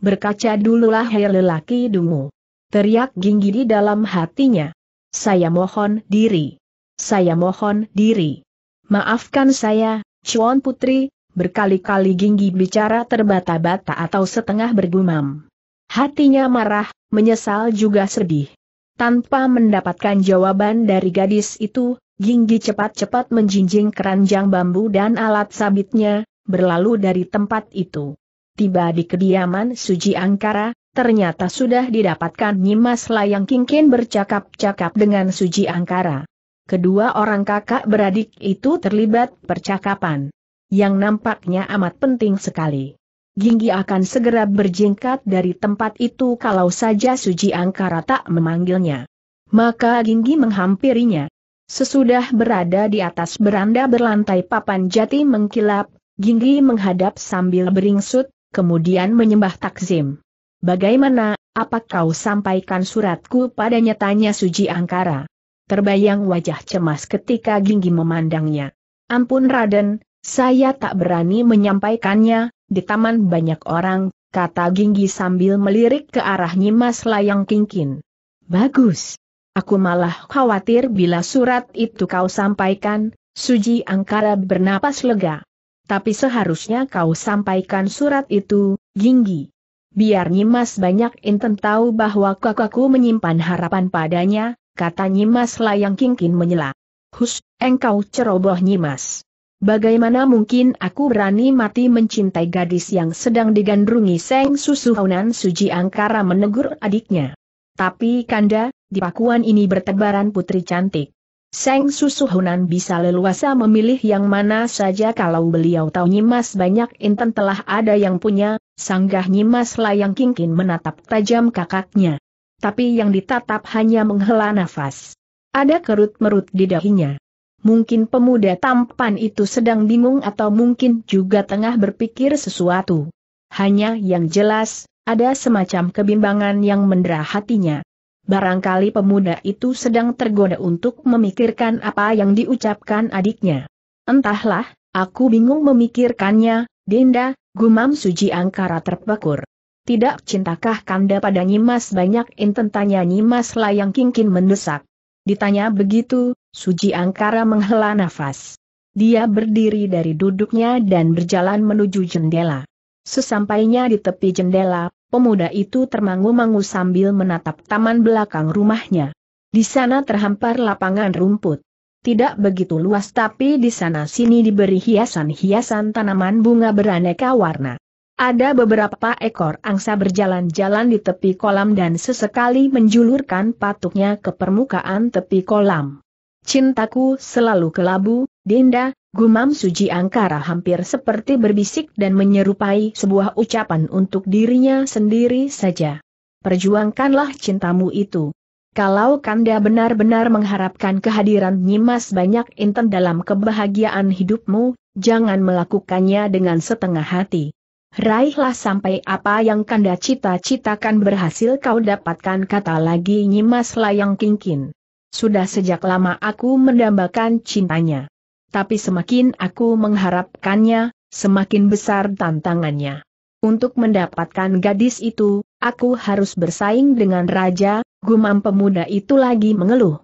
Berkaca dululah hai lelaki dungu. Teriak ginggi di dalam hatinya. Saya mohon diri. Saya mohon diri. Maafkan saya, Chuan Putri, berkali-kali ginggi bicara terbata-bata atau setengah bergumam. Hatinya marah, menyesal juga sedih. Tanpa mendapatkan jawaban dari gadis itu, Ginggi cepat-cepat menjinjing keranjang bambu dan alat sabitnya, berlalu dari tempat itu. Tiba di kediaman Suji Angkara, ternyata sudah didapatkan Nyimas Layang Kingkin bercakap-cakap dengan Suji Angkara. Kedua orang kakak beradik itu terlibat percakapan. Yang nampaknya amat penting sekali. Ginggi akan segera berjingkat dari tempat itu kalau saja Suji Angkara tak memanggilnya. Maka Ginggi menghampirinya. Sesudah berada di atas beranda berlantai papan jati mengkilap, Ginggi menghadap sambil beringsut, kemudian menyembah takzim. Bagaimana, apa kau sampaikan suratku padanya tanya Suji Angkara. Terbayang wajah cemas ketika Ginggi memandangnya. Ampun Raden, saya tak berani menyampaikannya, di taman banyak orang, kata Ginggi sambil melirik ke arah Nyimas Layang Kingkin. Bagus, Aku malah khawatir bila surat itu kau sampaikan, Suji Angkara bernapas lega. Tapi seharusnya kau sampaikan surat itu, Ginggi. Biar Nyimas banyak inten tahu bahwa kakakku menyimpan harapan padanya, kata Nyimas layang kingkin menyela. Hus, engkau ceroboh Nyimas. Bagaimana mungkin aku berani mati mencintai gadis yang sedang digandrungi Seng Susuhunan Suji Angkara menegur adiknya. Tapi kanda, di pakuan ini bertebaran putri cantik. Seng Hunan bisa leluasa memilih yang mana saja kalau beliau tahu Nyimas banyak inten telah ada yang punya, sanggah Nyimas layang kingkin menatap tajam kakaknya. Tapi yang ditatap hanya menghela nafas. Ada kerut-merut di dahinya. Mungkin pemuda tampan itu sedang bingung atau mungkin juga tengah berpikir sesuatu. Hanya yang jelas, ada semacam kebimbangan yang mendera hatinya. Barangkali pemuda itu sedang tergoda untuk memikirkan apa yang diucapkan adiknya. Entahlah, aku bingung memikirkannya, Dinda, gumam Suji Angkara terpekur. Tidak cintakah Kanda pada Nyimas banyak intentanya Nyimas layang kingkin mendesak. Ditanya begitu, Suji Angkara menghela nafas. Dia berdiri dari duduknya dan berjalan menuju jendela. Sesampainya di tepi jendela, pemuda itu termangu-mangu sambil menatap taman belakang rumahnya. Di sana terhampar lapangan rumput. Tidak begitu luas tapi di sana-sini diberi hiasan-hiasan tanaman bunga beraneka warna. Ada beberapa ekor angsa berjalan-jalan di tepi kolam dan sesekali menjulurkan patuknya ke permukaan tepi kolam. Cintaku selalu kelabu, Dinda, gumam Suji Angkara hampir seperti berbisik dan menyerupai sebuah ucapan untuk dirinya sendiri saja. Perjuangkanlah cintamu itu. Kalau Kanda benar-benar mengharapkan kehadiran Nyimas banyak inten dalam kebahagiaan hidupmu, jangan melakukannya dengan setengah hati. Raihlah sampai apa yang Kanda cita-citakan berhasil kau dapatkan kata lagi Nyimas Layang Kingkin. Sudah sejak lama aku mendambakan cintanya. Tapi semakin aku mengharapkannya, semakin besar tantangannya. Untuk mendapatkan gadis itu, aku harus bersaing dengan raja, gumam pemuda itu lagi mengeluh.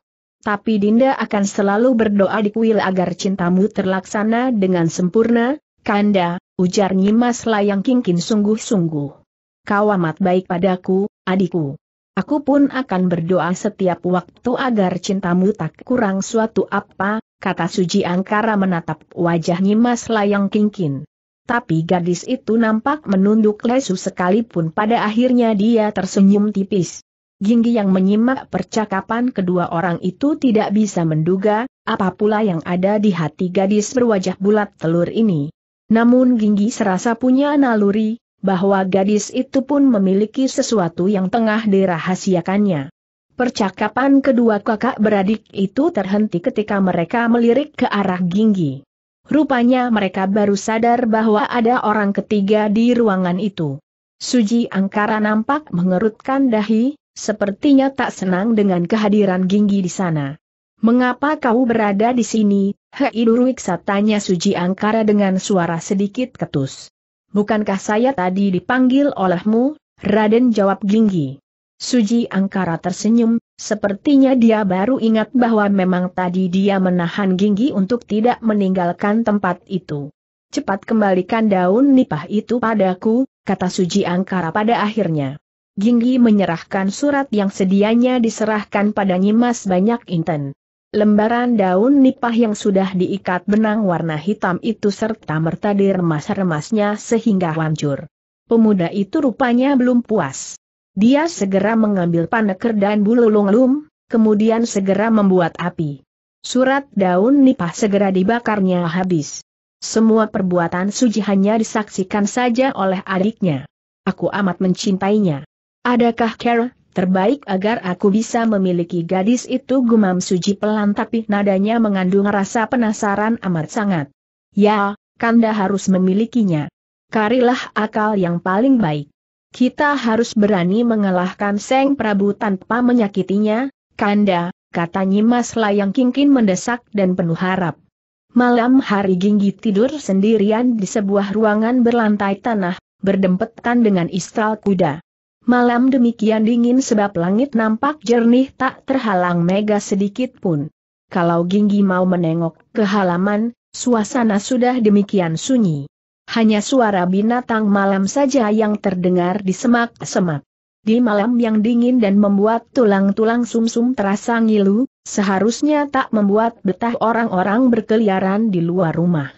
Tapi Dinda akan selalu berdoa di kuil agar cintamu terlaksana dengan sempurna, Kanda, ujar Nyimas Layang Kingkin sungguh-sungguh. Kau amat baik padaku, adikku. Aku pun akan berdoa setiap waktu agar cintamu tak kurang suatu apa, kata Suji Angkara menatap wajah Nyimas Layang Kingkin. Tapi gadis itu nampak menunduk lesu sekalipun pada akhirnya dia tersenyum tipis. Ginggi yang menyimak percakapan kedua orang itu tidak bisa menduga, apa pula yang ada di hati gadis berwajah bulat telur ini. Namun Ginggi serasa punya naluri, bahwa gadis itu pun memiliki sesuatu yang tengah dirahasiakannya. Percakapan kedua kakak beradik itu terhenti ketika mereka melirik ke arah Ginggi. Rupanya mereka baru sadar bahwa ada orang ketiga di ruangan itu. Suji Angkara nampak mengerutkan dahi, sepertinya tak senang dengan kehadiran Ginggi di sana. Mengapa kau berada di sini, Hei Durwiksa tanya Suji Angkara dengan suara sedikit ketus bukankah saya tadi dipanggil olehmu, Raden jawab Ginggi. Suji Angkara tersenyum, sepertinya dia baru ingat bahwa memang tadi dia menahan Ginggi untuk tidak meninggalkan tempat itu. Cepat kembalikan daun nipah itu padaku, kata Suji Angkara pada akhirnya. Ginggi menyerahkan surat yang sedianya diserahkan pada Nyimas Banyak Inten. Lembaran daun nipah yang sudah diikat benang warna hitam itu serta merta diremas-remasnya sehingga hancur. Pemuda itu rupanya belum puas. Dia segera mengambil paneker dan bululung lum, kemudian segera membuat api. Surat daun nipah segera dibakarnya habis. Semua perbuatan Suji hanya disaksikan saja oleh adiknya. Aku amat mencintainya. Adakah Kara Terbaik agar aku bisa memiliki gadis itu gumam suji pelan tapi nadanya mengandung rasa penasaran amat sangat. Ya, Kanda harus memilikinya. Karilah akal yang paling baik. Kita harus berani mengalahkan Seng Prabu tanpa menyakitinya, Kanda, kata Nyimas Layang Kingkin mendesak dan penuh harap. Malam hari Ginggi tidur sendirian di sebuah ruangan berlantai tanah, berdempetan dengan istral kuda. Malam demikian dingin sebab langit nampak jernih tak terhalang mega sedikit pun. Kalau Ginggi mau menengok ke halaman, suasana sudah demikian sunyi. Hanya suara binatang malam saja yang terdengar di semak-semak. Di malam yang dingin dan membuat tulang-tulang sumsum terasa ngilu, seharusnya tak membuat betah orang-orang berkeliaran di luar rumah.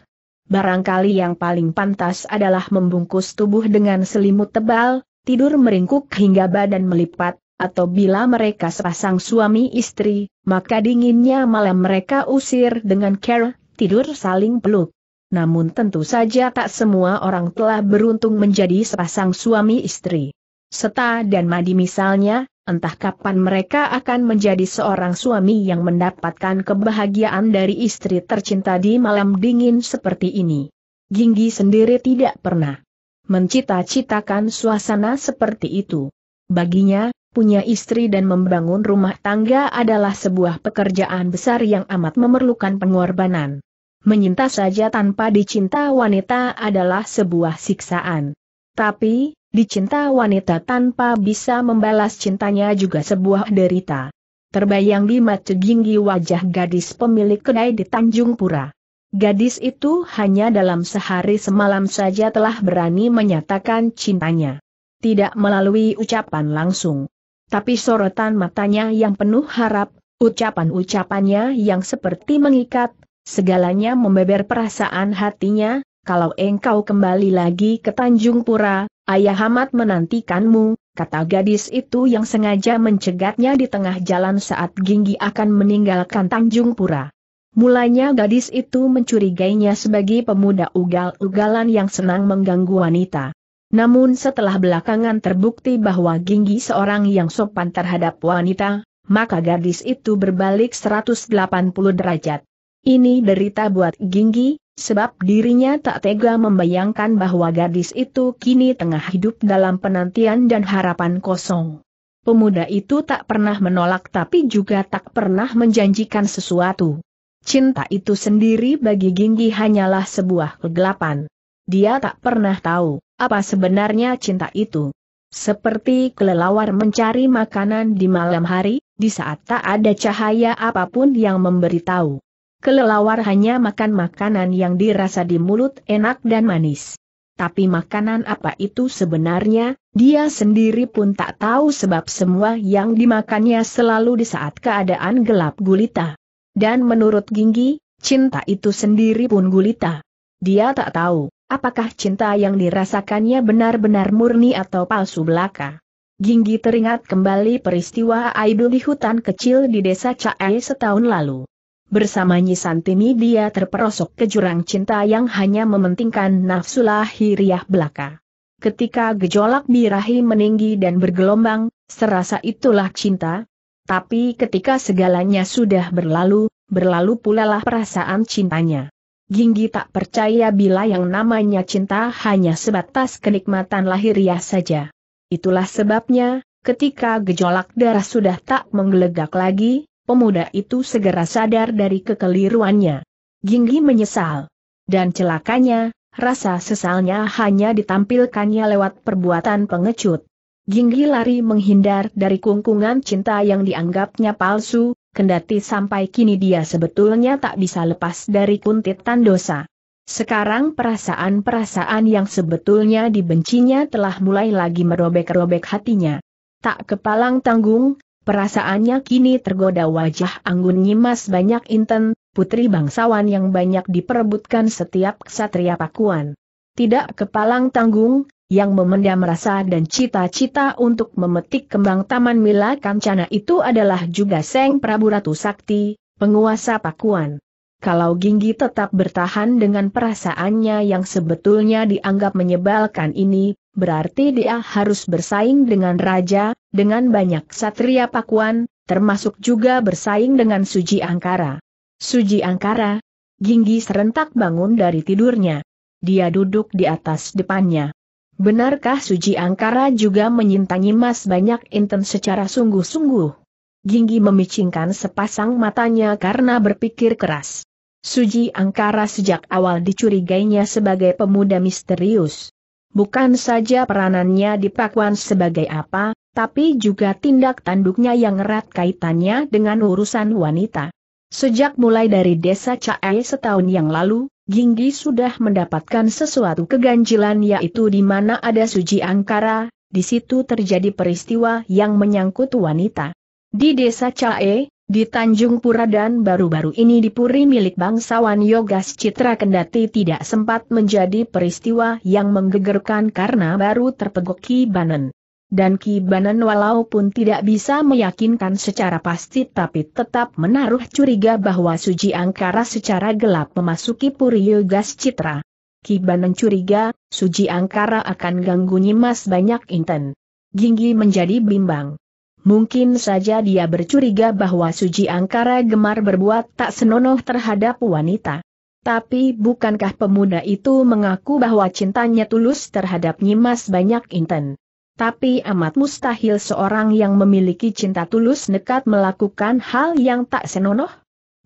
Barangkali yang paling pantas adalah membungkus tubuh dengan selimut tebal, tidur meringkuk hingga badan melipat, atau bila mereka sepasang suami istri, maka dinginnya malam mereka usir dengan care, tidur saling peluk. Namun tentu saja tak semua orang telah beruntung menjadi sepasang suami istri. Seta dan Madi misalnya, entah kapan mereka akan menjadi seorang suami yang mendapatkan kebahagiaan dari istri tercinta di malam dingin seperti ini. Ginggi sendiri tidak pernah mencita-citakan suasana seperti itu. Baginya, punya istri dan membangun rumah tangga adalah sebuah pekerjaan besar yang amat memerlukan pengorbanan. Menyinta saja tanpa dicinta wanita adalah sebuah siksaan. Tapi, dicinta wanita tanpa bisa membalas cintanya juga sebuah derita. Terbayang di mata tinggi wajah gadis pemilik kedai di Tanjung Pura. Gadis itu hanya dalam sehari semalam saja telah berani menyatakan cintanya. Tidak melalui ucapan langsung. Tapi sorotan matanya yang penuh harap, ucapan-ucapannya yang seperti mengikat, segalanya membeber perasaan hatinya, kalau engkau kembali lagi ke Tanjung Pura, ayah amat menantikanmu, kata gadis itu yang sengaja mencegatnya di tengah jalan saat Ginggi akan meninggalkan Tanjung Pura. Mulanya gadis itu mencurigainya sebagai pemuda ugal-ugalan yang senang mengganggu wanita. Namun setelah belakangan terbukti bahwa Ginggi seorang yang sopan terhadap wanita, maka gadis itu berbalik 180 derajat. Ini derita buat Ginggi, sebab dirinya tak tega membayangkan bahwa gadis itu kini tengah hidup dalam penantian dan harapan kosong. Pemuda itu tak pernah menolak tapi juga tak pernah menjanjikan sesuatu. Cinta itu sendiri bagi Ginggi hanyalah sebuah kegelapan. Dia tak pernah tahu apa sebenarnya cinta itu. Seperti kelelawar mencari makanan di malam hari, di saat tak ada cahaya apapun yang memberitahu. Kelelawar hanya makan makanan yang dirasa di mulut enak dan manis. Tapi makanan apa itu sebenarnya, dia sendiri pun tak tahu sebab semua yang dimakannya selalu di saat keadaan gelap gulita. Dan menurut Ginggi, cinta itu sendiri pun gulita. Dia tak tahu, apakah cinta yang dirasakannya benar-benar murni atau palsu belaka. Ginggi teringat kembali peristiwa Aidul di hutan kecil di desa Cae setahun lalu. Bersama Nyi Santini dia terperosok ke jurang cinta yang hanya mementingkan nafsu lahiriah belaka. Ketika gejolak birahi meninggi dan bergelombang, serasa itulah cinta, tapi ketika segalanya sudah berlalu, berlalu pula lah perasaan cintanya. Ginggi tak percaya bila yang namanya cinta hanya sebatas kenikmatan lahiriah saja. Itulah sebabnya, ketika gejolak darah sudah tak menggelegak lagi, pemuda itu segera sadar dari kekeliruannya. Ginggi menyesal. Dan celakanya, rasa sesalnya hanya ditampilkannya lewat perbuatan pengecut. Jinggi lari menghindar dari kungkungan cinta yang dianggapnya palsu, kendati sampai kini dia sebetulnya tak bisa lepas dari kuntitan dosa. Sekarang perasaan-perasaan yang sebetulnya dibencinya telah mulai lagi merobek-robek hatinya. Tak kepalang tanggung, perasaannya kini tergoda wajah Anggun Nyimas banyak inten, putri bangsawan yang banyak diperebutkan setiap ksatria pakuan. Tidak kepalang tanggung, yang memendam rasa dan cita-cita untuk memetik kembang Taman Mila Kancana itu adalah juga Seng Prabu Ratu Sakti, penguasa Pakuan. Kalau Ginggi tetap bertahan dengan perasaannya yang sebetulnya dianggap menyebalkan ini, berarti dia harus bersaing dengan raja, dengan banyak satria Pakuan, termasuk juga bersaing dengan Suji Angkara. Suji Angkara, Ginggi serentak bangun dari tidurnya. Dia duduk di atas depannya. Benarkah Suji Angkara juga menyintangi Mas Banyak Inten secara sungguh-sungguh? Ginggi memicingkan sepasang matanya karena berpikir keras. Suji Angkara sejak awal dicurigainya sebagai pemuda misterius. Bukan saja peranannya di Pakuan sebagai apa, tapi juga tindak tanduknya yang erat kaitannya dengan urusan wanita. Sejak mulai dari desa Cae setahun yang lalu, Ginggi sudah mendapatkan sesuatu keganjilan yaitu di mana ada suji angkara, di situ terjadi peristiwa yang menyangkut wanita. Di desa Cae, di Tanjung Pura dan baru-baru ini di Puri milik bangsawan Yogas Citra kendati tidak sempat menjadi peristiwa yang menggegerkan karena baru terpegoki Banen. Dan Ki Banan walaupun tidak bisa meyakinkan secara pasti tapi tetap menaruh curiga bahwa Suji Angkara secara gelap memasuki Puri Gas Citra. Ki Banan curiga, Suji Angkara akan ganggu Nyimas banyak inten. Ginggi menjadi bimbang. Mungkin saja dia bercuriga bahwa Suji Angkara gemar berbuat tak senonoh terhadap wanita. Tapi bukankah pemuda itu mengaku bahwa cintanya tulus terhadap Nyimas banyak inten? Tapi amat mustahil seorang yang memiliki cinta tulus nekat melakukan hal yang tak senonoh.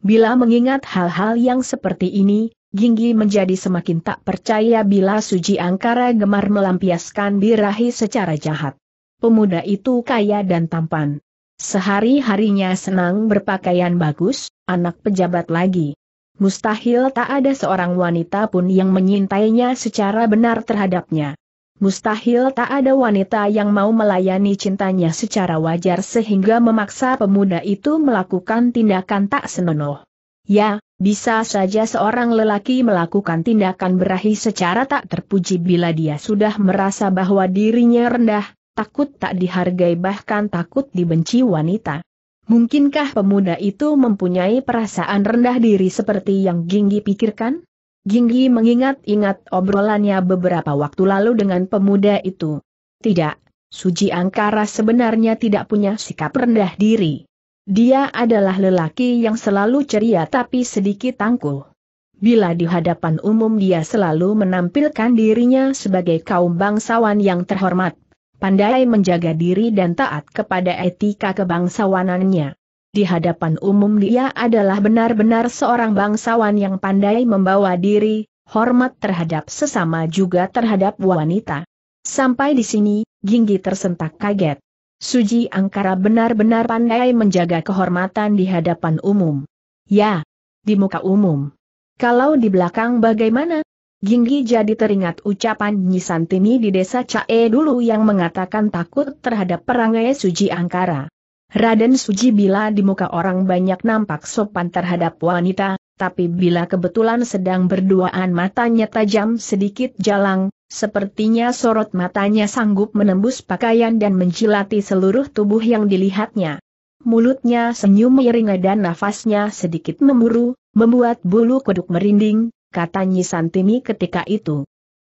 Bila mengingat hal-hal yang seperti ini, Ginggi menjadi semakin tak percaya bila Suji Angkara gemar melampiaskan birahi secara jahat. Pemuda itu kaya dan tampan. Sehari-harinya senang berpakaian bagus, anak pejabat lagi. Mustahil tak ada seorang wanita pun yang menyintainya secara benar terhadapnya. Mustahil tak ada wanita yang mau melayani cintanya secara wajar sehingga memaksa pemuda itu melakukan tindakan tak senonoh. Ya, bisa saja seorang lelaki melakukan tindakan berahi secara tak terpuji bila dia sudah merasa bahwa dirinya rendah, takut tak dihargai bahkan takut dibenci wanita. Mungkinkah pemuda itu mempunyai perasaan rendah diri seperti yang Ginggi pikirkan? Ginggi mengingat-ingat obrolannya beberapa waktu lalu dengan pemuda itu. Tidak, Suji Angkara sebenarnya tidak punya sikap rendah diri. Dia adalah lelaki yang selalu ceria tapi sedikit tangkul. Bila di hadapan umum dia selalu menampilkan dirinya sebagai kaum bangsawan yang terhormat, pandai menjaga diri dan taat kepada etika kebangsawanannya di hadapan umum dia adalah benar-benar seorang bangsawan yang pandai membawa diri, hormat terhadap sesama juga terhadap wanita. Sampai di sini, Ginggi tersentak kaget. Suji Angkara benar-benar pandai menjaga kehormatan di hadapan umum. Ya, di muka umum. Kalau di belakang bagaimana? Ginggi jadi teringat ucapan Nyisantini di desa Cae dulu yang mengatakan takut terhadap perangai Suji Angkara. Raden Suji bila di muka orang banyak nampak sopan terhadap wanita, tapi bila kebetulan sedang berduaan matanya tajam sedikit jalang, sepertinya sorot matanya sanggup menembus pakaian dan menjilati seluruh tubuh yang dilihatnya. Mulutnya senyum miring dan nafasnya sedikit memburu, membuat bulu kuduk merinding, kata Nyi Santini ketika itu.